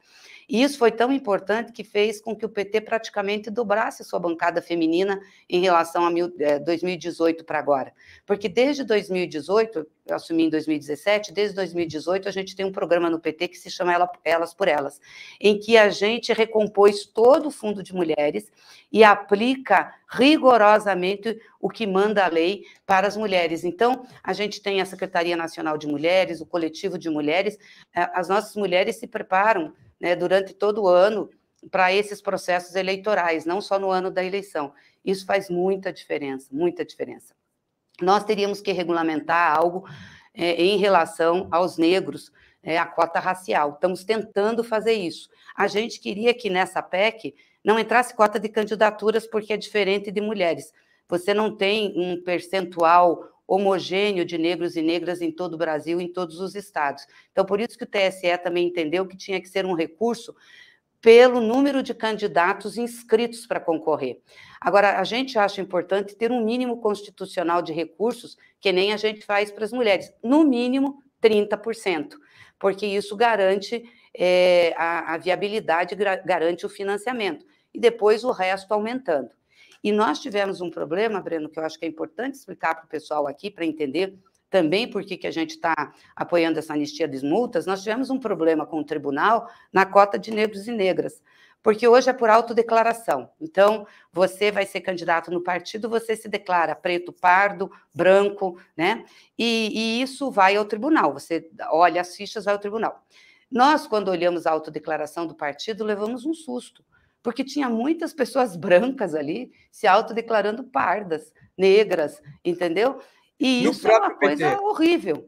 E isso foi tão importante que fez com que o PT praticamente dobrasse sua bancada feminina em relação a 2018 eh, para agora. Porque desde 2018, eu assumi em 2017, desde 2018 a gente tem um programa no PT que se chama Elas por Elas, em que a gente recompôs todo o fundo de mulheres e aplica rigorosamente o que manda a lei para as mulheres. Então, a gente tem a Secretaria Nacional de Mulheres, o Coletivo de Mulheres, eh, as nossas mulheres se preparam né, durante todo o ano para esses processos eleitorais, não só no ano da eleição. Isso faz muita diferença, muita diferença. Nós teríamos que regulamentar algo é, em relação aos negros, é, a cota racial. Estamos tentando fazer isso. A gente queria que nessa PEC não entrasse cota de candidaturas porque é diferente de mulheres. Você não tem um percentual homogêneo de negros e negras em todo o Brasil, em todos os estados. Então, por isso que o TSE também entendeu que tinha que ser um recurso pelo número de candidatos inscritos para concorrer. Agora, a gente acha importante ter um mínimo constitucional de recursos, que nem a gente faz para as mulheres, no mínimo 30%, porque isso garante é, a, a viabilidade, garante o financiamento, e depois o resto aumentando. E nós tivemos um problema, Breno, que eu acho que é importante explicar para o pessoal aqui, para entender também por que a gente está apoiando essa anistia das multas. Nós tivemos um problema com o tribunal na cota de negros e negras porque hoje é por autodeclaração. Então, você vai ser candidato no partido, você se declara preto, pardo, branco, né? E, e, isso vai ao tribunal. Você olha as fichas, vai ao tribunal. Nós, quando olhamos a autodeclaração do partido, levamos um susto, porque tinha muitas pessoas brancas ali se autodeclarando pardas, negras, entendeu? E no isso é uma coisa horrível.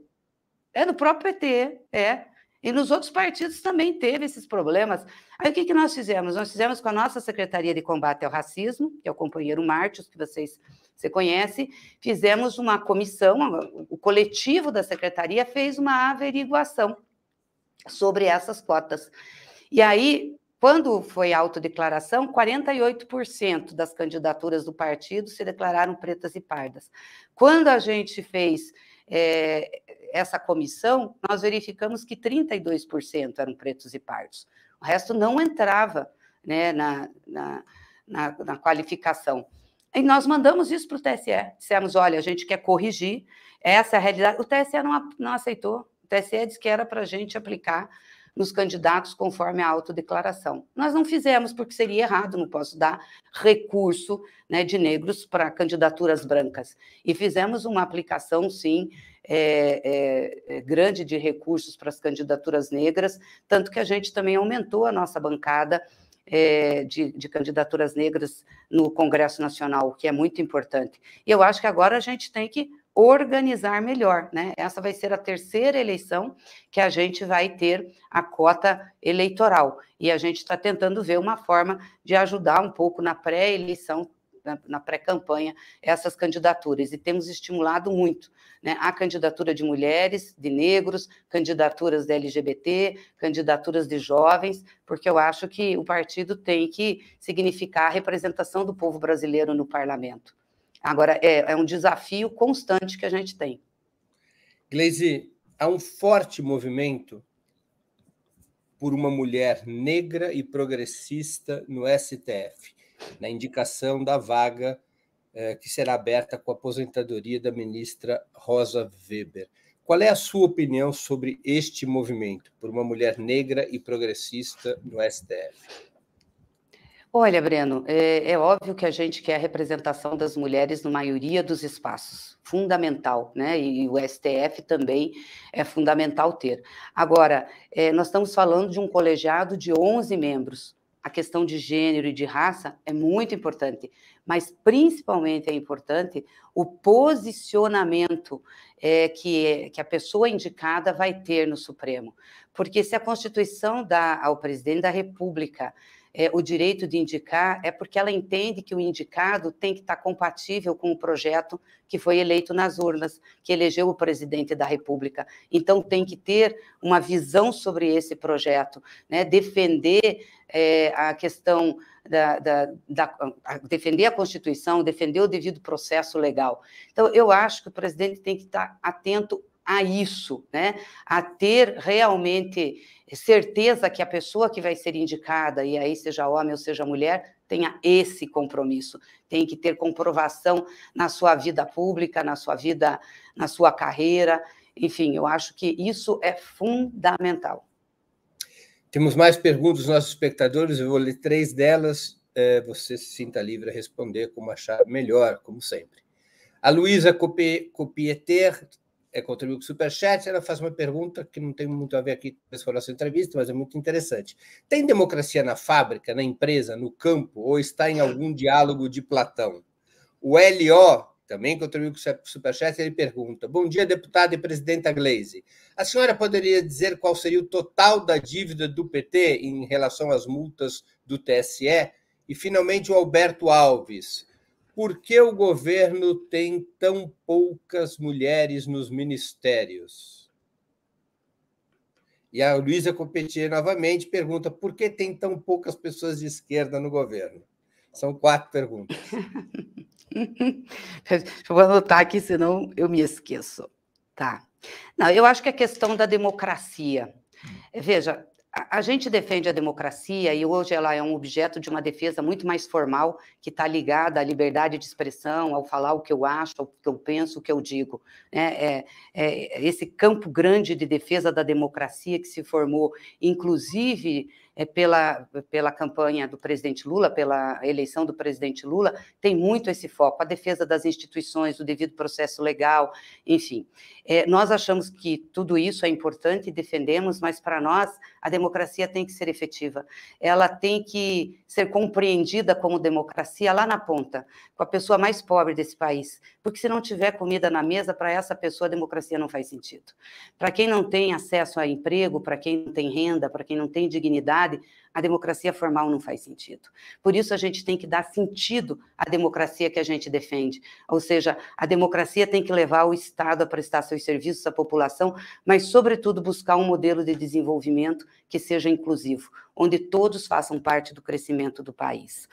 É no próprio PT, é. E nos outros partidos também teve esses problemas. Aí o que, que nós fizemos? Nós fizemos com a nossa Secretaria de Combate ao Racismo, que é o companheiro Martins, que vocês você conhece, fizemos uma comissão, o coletivo da Secretaria fez uma averiguação sobre essas cotas. E aí quando foi a autodeclaração, 48% das candidaturas do partido se declararam pretas e pardas. Quando a gente fez é, essa comissão, nós verificamos que 32% eram pretos e pardos. O resto não entrava né, na, na, na, na qualificação. E nós mandamos isso para o TSE. Dissemos: olha, a gente quer corrigir essa é realidade. O TSE não, não aceitou. O TSE disse que era para a gente aplicar nos candidatos conforme a autodeclaração. Nós não fizemos porque seria errado, não posso dar recurso né, de negros para candidaturas brancas. E fizemos uma aplicação, sim, é, é, é grande de recursos para as candidaturas negras, tanto que a gente também aumentou a nossa bancada é, de, de, candidaturas negras no Congresso Nacional, o que é muito importante. E eu acho que agora a gente tem que organizar melhor, né? Essa vai ser a terceira eleição que a gente vai ter a cota eleitoral e a gente está tentando ver uma forma de ajudar um pouco na pré-eleição na, pré-campanha essas candidaturas e temos estimulado muito né, a candidatura de mulheres, de negros, candidaturas LGBT, candidaturas de jovens, porque eu acho que o partido tem que significar a representação do povo brasileiro no parlamento. Agora, é, é um desafio constante que a gente tem. Gleisi, há um forte movimento por uma mulher negra e progressista no STF, na indicação da vaga eh, que será aberta com a aposentadoria da ministra Rosa Weber. Qual é a sua opinião sobre este movimento por uma mulher negra e progressista no STF? Olha, Breno, é, é, óbvio que a gente quer a representação das mulheres na maioria dos espaços, fundamental, né? E, e o STF também é fundamental ter. Agora, é, nós estamos falando de um colegiado de 11 membros. A questão de gênero e de raça é muito importante, mas principalmente é importante o posicionamento é, que, que a pessoa indicada vai ter no Supremo. Porque se a Constituição dá ao presidente da República é, o direito de indicar é porque ela entende que o indicado tem que estar compatível com o projeto que foi eleito nas urnas, que elegeu o presidente da República. Então, tem que ter uma visão sobre esse projeto, né? defender é, a questão da, da, da a defender a Constituição, defender o devido processo legal. Então, eu acho que o presidente tem que estar atento a isso, né? a ter realmente certeza que a pessoa que vai ser indicada, e aí seja homem ou seja mulher, tenha esse compromisso, tem que ter comprovação na sua vida pública, na sua vida, na sua carreira, enfim, eu acho que isso é fundamental. Temos mais perguntas dos nossos espectadores, eu vou ler três delas, é, você se sinta livre a responder como achar melhor, como sempre. A Luísa Copieter é, contribuir com o Superchat, ela faz uma pergunta que não tem muito a ver aqui com a nossa entrevista, mas é muito interessante. Tem democracia na fábrica, na empresa, no campo, ou está em algum diálogo de Platão? O LO também contribuiu com o Superchat, ele pergunta: Bom dia, deputada e presidenta Glaze. A senhora poderia dizer qual seria o total da dívida do PT em relação às multas do TSE? E, finalmente, o Alberto Alves por que o governo tem tão poucas mulheres nos ministérios? E a Luísa Copetier novamente pergunta por que tem tão poucas pessoas de esquerda no governo? São quatro perguntas. vou anotar aqui, senão eu me esqueço. Tá. Não, eu acho que a é questão da democracia. Hum. Veja, a gente defende a democracia e hoje ela é um objeto de uma defesa muito mais formal, que está ligada à liberdade de expressão, ao falar o que eu acho, o que eu penso, o que eu digo. É, é, é esse campo grande de defesa da democracia que se formou, inclusive é, pela, pela campanha do presidente Lula, pela eleição do presidente Lula, tem muito esse foco, a defesa das instituições, o devido processo legal, enfim. É, nós achamos que tudo isso é importante e defendemos, mas para nós a democracia tem que ser efetiva. Ela tem que ser compreendida como democracia lá na ponta, com a pessoa mais pobre desse país. Porque se não tiver comida na mesa, para essa pessoa a democracia não faz sentido. Para quem não tem acesso a emprego, para quem não tem renda, para quem não tem dignidade, a democracia formal não faz sentido. Por isso, a gente tem que dar sentido à democracia que a gente defende. Ou seja, a democracia tem que levar o Estado a prestar seus serviços à população, mas, sobretudo, buscar um modelo de desenvolvimento que seja inclusivo, onde todos façam parte do crescimento do país.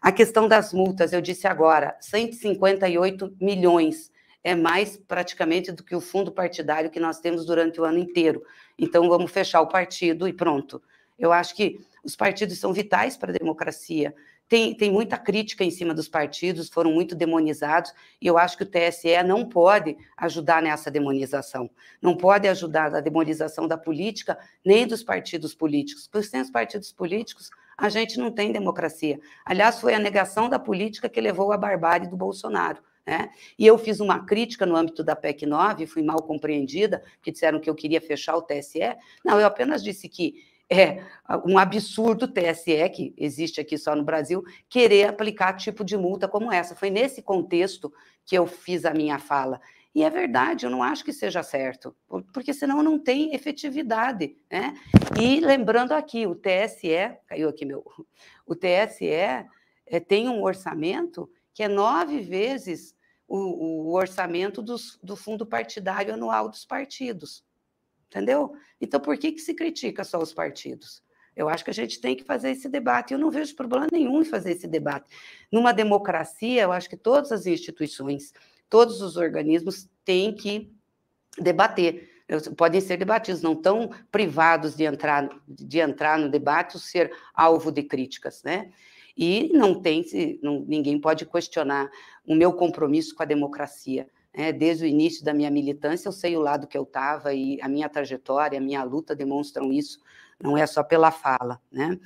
A questão das multas, eu disse agora, 158 milhões é mais praticamente do que o fundo partidário que nós temos durante o ano inteiro. Então, vamos fechar o partido e pronto. Eu acho que os partidos são vitais para a democracia. Tem, tem muita crítica em cima dos partidos, foram muito demonizados, e eu acho que o TSE não pode ajudar nessa demonização. Não pode ajudar na demonização da política, nem dos partidos políticos, porque sem os partidos políticos, a gente não tem democracia. Aliás, foi a negação da política que levou à barbárie do Bolsonaro. Né? E eu fiz uma crítica no âmbito da PEC 9, fui mal compreendida, que disseram que eu queria fechar o TSE. Não, eu apenas disse que é um absurdo o TSE, que existe aqui só no Brasil, querer aplicar tipo de multa como essa. Foi nesse contexto que eu fiz a minha fala. E é verdade, eu não acho que seja certo, porque senão não tem efetividade. Né? E lembrando aqui, o TSE, caiu aqui meu, o TSE é, tem um orçamento que é nove vezes o, o orçamento dos, do fundo partidário anual dos partidos entendeu? Então, por que, que se critica só os partidos? Eu acho que a gente tem que fazer esse debate. Eu não vejo problema nenhum em fazer esse debate. Numa democracia, eu acho que todas as instituições, todos os organismos têm que debater. Podem ser debatidos, não tão privados de entrar, de entrar no debate ou ser alvo de críticas, né? E não tem, não, ninguém pode questionar o meu compromisso com a democracia é, desde o início da minha militância, eu sei o lado que eu estava e a minha trajetória, a minha luta demonstram isso, não é só pela fala. Né?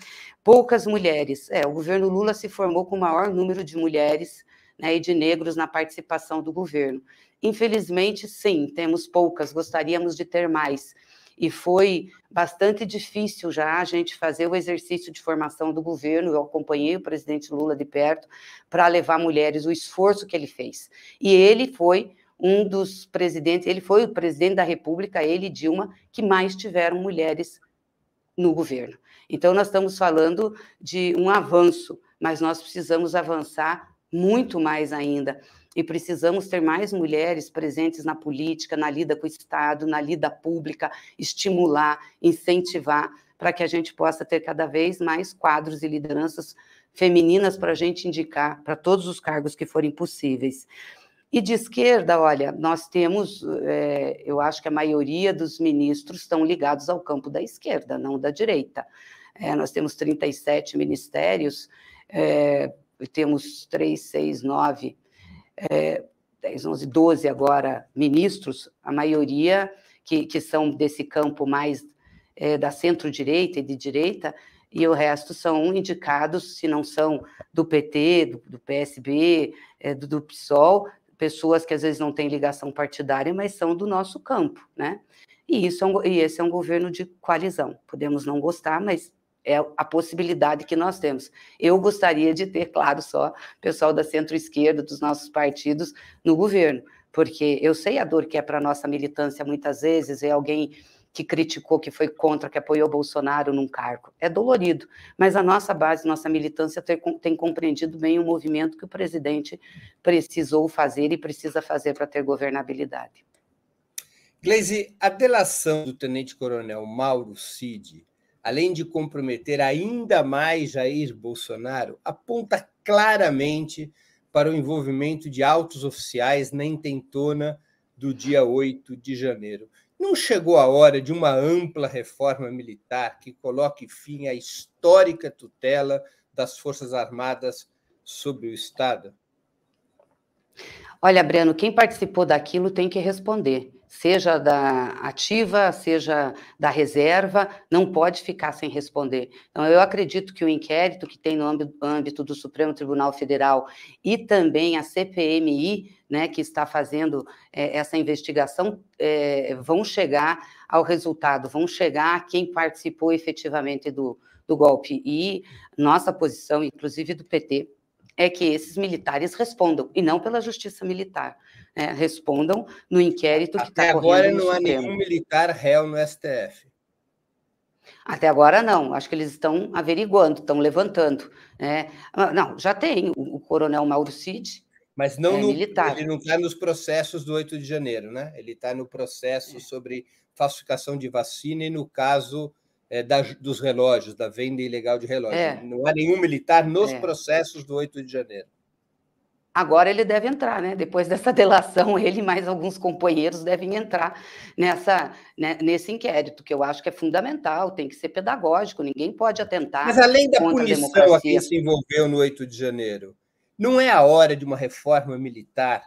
Poucas mulheres. É, o governo Lula se formou com o maior número de mulheres né, e de negros na participação do governo. Infelizmente, sim, temos poucas, gostaríamos de ter mais. E foi bastante difícil já a gente fazer o exercício de formação do governo. Eu acompanhei o presidente Lula de perto para levar mulheres, o esforço que ele fez. E ele foi um dos presidentes, ele foi o presidente da República, ele e Dilma, que mais tiveram mulheres no governo. Então, nós estamos falando de um avanço, mas nós precisamos avançar muito mais ainda. E precisamos ter mais mulheres presentes na política, na lida com o Estado, na lida pública, estimular, incentivar, para que a gente possa ter cada vez mais quadros e lideranças femininas para a gente indicar para todos os cargos que forem possíveis. E de esquerda, olha, nós temos, é, eu acho que a maioria dos ministros estão ligados ao campo da esquerda, não da direita. É, nós temos 37 ministérios, é, temos 3, 6, 9, é, 10, 11, 12 agora ministros, a maioria que, que são desse campo mais é, da centro-direita e de direita, e o resto são indicados, se não são do PT, do, do PSB, é, do, do PSOL, pessoas que às vezes não têm ligação partidária, mas são do nosso campo, né? E, isso é um, e esse é um governo de coalizão. Podemos não gostar, mas é a possibilidade que nós temos. Eu gostaria de ter, claro, só pessoal da centro-esquerda, dos nossos partidos, no governo, porque eu sei a dor que é para a nossa militância muitas vezes, é alguém que criticou, que foi contra, que apoiou Bolsonaro num cargo. É dolorido, mas a nossa base, nossa militância tem, tem compreendido bem o movimento que o presidente precisou fazer e precisa fazer para ter governabilidade. Gleisi, a delação do tenente-coronel Mauro Cid, além de comprometer ainda mais Jair Bolsonaro, aponta claramente para o envolvimento de altos oficiais na intentona do dia 8 de janeiro. Não chegou a hora de uma ampla reforma militar que coloque fim à histórica tutela das Forças Armadas sobre o Estado? Olha, Breno, quem participou daquilo tem que responder, seja da ativa, seja da reserva, não pode ficar sem responder. Então, eu acredito que o inquérito que tem no âmbito do Supremo Tribunal Federal e também a CPMI né, que está fazendo é, essa investigação é, vão chegar ao resultado, vão chegar a quem participou efetivamente do, do golpe. E nossa posição, inclusive do PT, é que esses militares respondam, e não pela justiça militar, né, respondam no inquérito que está correndo. Até agora não há nenhum militar réu no STF. Até agora não, acho que eles estão averiguando, estão levantando. Né? Ah, não, já tem o, o coronel Mauro Cid, mas não é, no, militar. ele não está nos processos do 8 de janeiro, né? Ele está no processo é. sobre falsificação de vacina e no caso é, da, dos relógios, da venda ilegal de relógios. É. Não há nenhum militar nos é. processos do 8 de janeiro. Agora ele deve entrar, né? Depois dessa delação, ele e mais alguns companheiros devem entrar nessa, né, nesse inquérito, que eu acho que é fundamental, tem que ser pedagógico, ninguém pode atentar. Mas além da punição a, a quem se envolveu no 8 de janeiro, não é a hora de uma reforma militar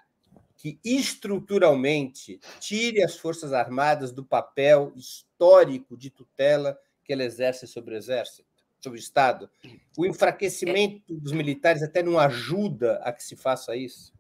que estruturalmente tire as Forças Armadas do papel histórico de tutela que ela exerce sobre o exército, sobre o Estado. O enfraquecimento dos militares até não ajuda a que se faça isso.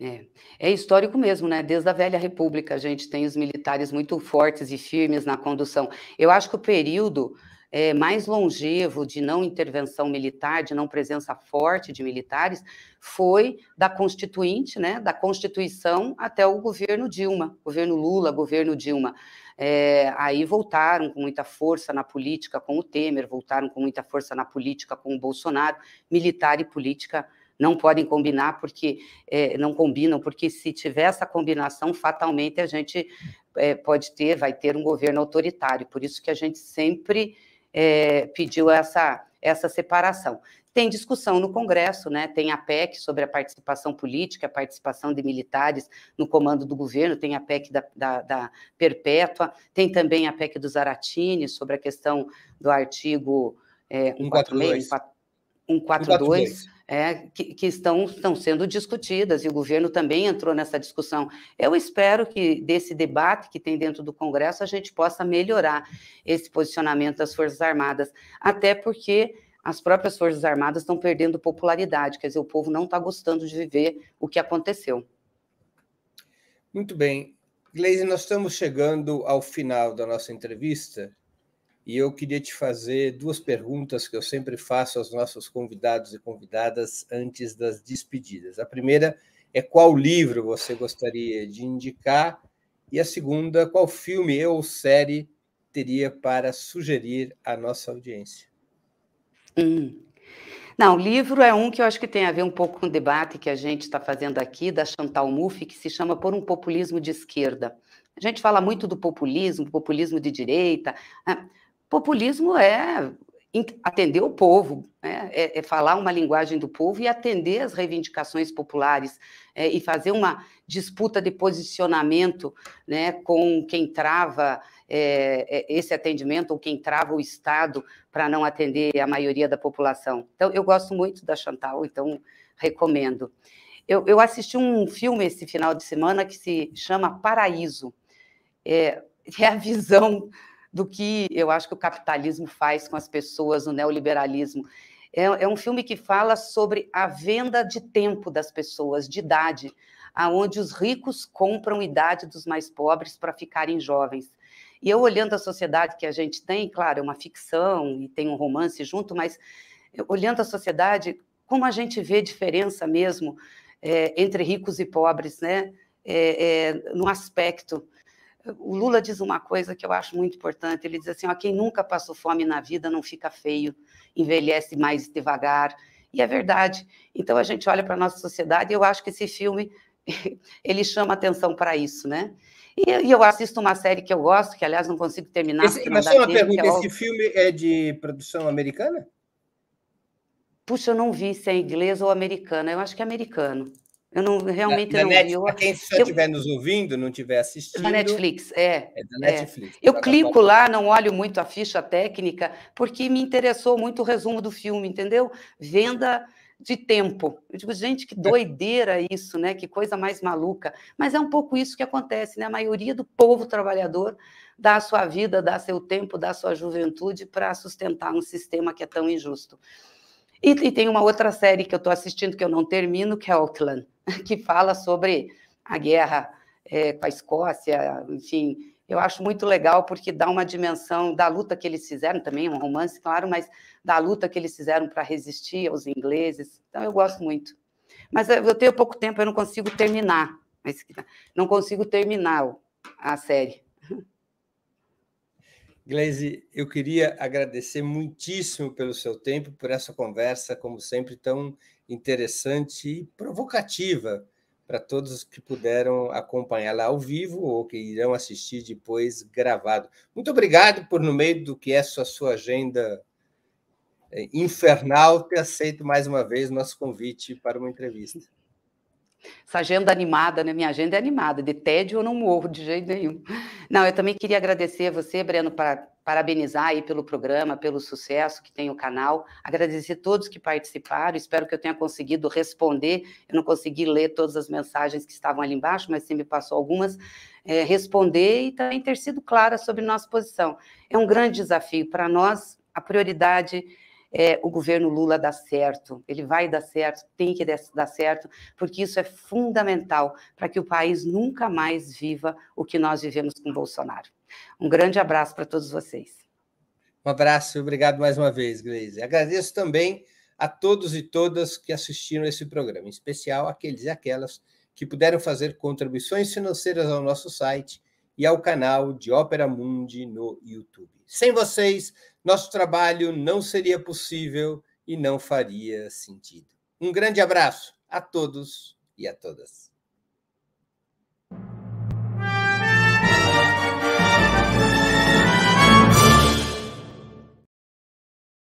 É. é, histórico mesmo, né? Desde a velha República a gente tem os militares muito fortes e firmes na condução. Eu acho que o período é, mais longevo de não intervenção militar, de não presença forte de militares, foi da Constituinte, né, da Constituição até o governo Dilma, governo Lula, governo Dilma. É, aí voltaram com muita força na política com o Temer, voltaram com muita força na política com o Bolsonaro, militar e política não podem combinar porque é, não combinam, porque se tiver essa combinação, fatalmente a gente é, pode ter, vai ter um governo autoritário. Por isso que a gente sempre é, pediu essa, essa separação. Tem discussão no Congresso, né? tem a PEC sobre a participação política, a participação de militares no comando do governo, tem a PEC da, da, da Perpétua, tem também a PEC do Zaratini sobre a questão do artigo é, 142. 142. 142 é, que, que, estão, estão sendo discutidas, e o governo também entrou nessa discussão. Eu espero que desse debate que tem dentro do Congresso a gente possa melhorar esse posicionamento das Forças Armadas, até porque as próprias Forças Armadas estão perdendo popularidade, quer dizer, o povo não está gostando de viver o que aconteceu. Muito bem. Gleise, nós estamos chegando ao final da nossa entrevista e eu queria te fazer duas perguntas que eu sempre faço aos nossos convidados e convidadas antes das despedidas. A primeira é qual livro você gostaria de indicar, e a segunda, qual filme ou série teria para sugerir à nossa audiência? Hum. Não, o livro é um que eu acho que tem a ver um pouco com o debate que a gente está fazendo aqui, da Chantal Mouffe, que se chama Por um Populismo de Esquerda. A gente fala muito do populismo, populismo de direita. Né? Populismo é atender o povo, né? é, é, falar uma linguagem do povo e atender as reivindicações populares é, e fazer uma disputa de posicionamento né, com quem trava é, é, esse atendimento ou quem trava o Estado para não atender a maioria da população. Então, eu gosto muito da Chantal, então recomendo. Eu, eu assisti um filme esse final de semana que se chama Paraíso. é, é a visão do que eu acho que o capitalismo faz com as pessoas, o neoliberalismo. É, é um filme que fala sobre a venda de tempo das pessoas, de idade, aonde os ricos compram idade dos mais pobres para ficarem jovens. E eu olhando a sociedade que a gente tem, claro, é uma ficção e tem um romance junto, mas olhando a sociedade, como a gente vê diferença mesmo é, entre ricos e pobres, né? É, é, no aspecto o Lula diz uma coisa que eu acho muito importante. Ele diz assim: ó, quem nunca passou fome na vida não fica feio, envelhece mais devagar. E é verdade. Então a gente olha para a nossa sociedade e eu acho que esse filme ele chama atenção para isso, né? E, eu assisto uma série que eu gosto, que aliás não consigo terminar. Esse, mas só uma tempo, pergunta: é esse filme é de produção americana? Puxa, eu não vi se é inglês ou americana. Eu acho que é americano. Eu não realmente na, na não. Net, quem só estiver nos ouvindo, não estiver assistindo. Da Netflix, é. é da é. Netflix. É. Eu clico lá, não olho muito a ficha técnica, porque me interessou muito o resumo do filme, entendeu? Venda de tempo. Eu digo, gente, que doideira isso, né? Que coisa mais maluca. Mas é um pouco isso que acontece, né? A maioria do povo trabalhador dá a sua vida, dá seu tempo, dá sua juventude para sustentar um sistema que é tão injusto. E, e tem uma outra série que eu estou assistindo que eu não termino, que é Outland, que fala sobre a guerra é, com a Escócia, enfim, eu acho muito legal porque dá uma dimensão da luta que eles fizeram também, é um romance, claro, mas da luta que eles fizeram para resistir aos ingleses. Então eu gosto muito. Mas eu tenho pouco tempo, eu não consigo terminar. Não consigo terminar a série. Glaze, eu queria agradecer muitíssimo pelo seu tempo, por essa conversa, como sempre, tão interessante e provocativa para todos que puderam acompanhá-la ao vivo ou que irão assistir depois gravado. Muito obrigado por, no meio do que é a sua, sua agenda eh, infernal, ter aceito mais uma vez nosso convite para uma entrevista. Essa agenda animada, né? Minha agenda é animada. De tédio eu não morro de jeito nenhum. Não, eu também queria agradecer você, Breno, para parabenizar aí pelo programa, pelo sucesso que tem o canal. Agradecer a todos que participaram. Espero que eu tenha conseguido responder. Eu não consegui ler todas as mensagens que estavam ali embaixo, mas você me passou algumas. É, responder e também ter sido clara sobre nossa posição. É um grande desafio para nós. A prioridade é, o governo Lula dá certo, ele vai dar certo, tem que dar certo, porque isso é fundamental para que o país nunca mais viva o que nós vivemos com Bolsonaro. Um grande abraço para todos vocês. Um abraço e obrigado mais uma vez, Gleise. Agradeço também a todos e todas que assistiram esse programa, em especial aqueles e aquelas que puderam fazer contribuições financeiras ao nosso site e ao canal de Ópera Mundi no YouTube. Sem vocês, nosso trabalho não seria possível e não faria sentido. Um grande abraço a todos e a todas.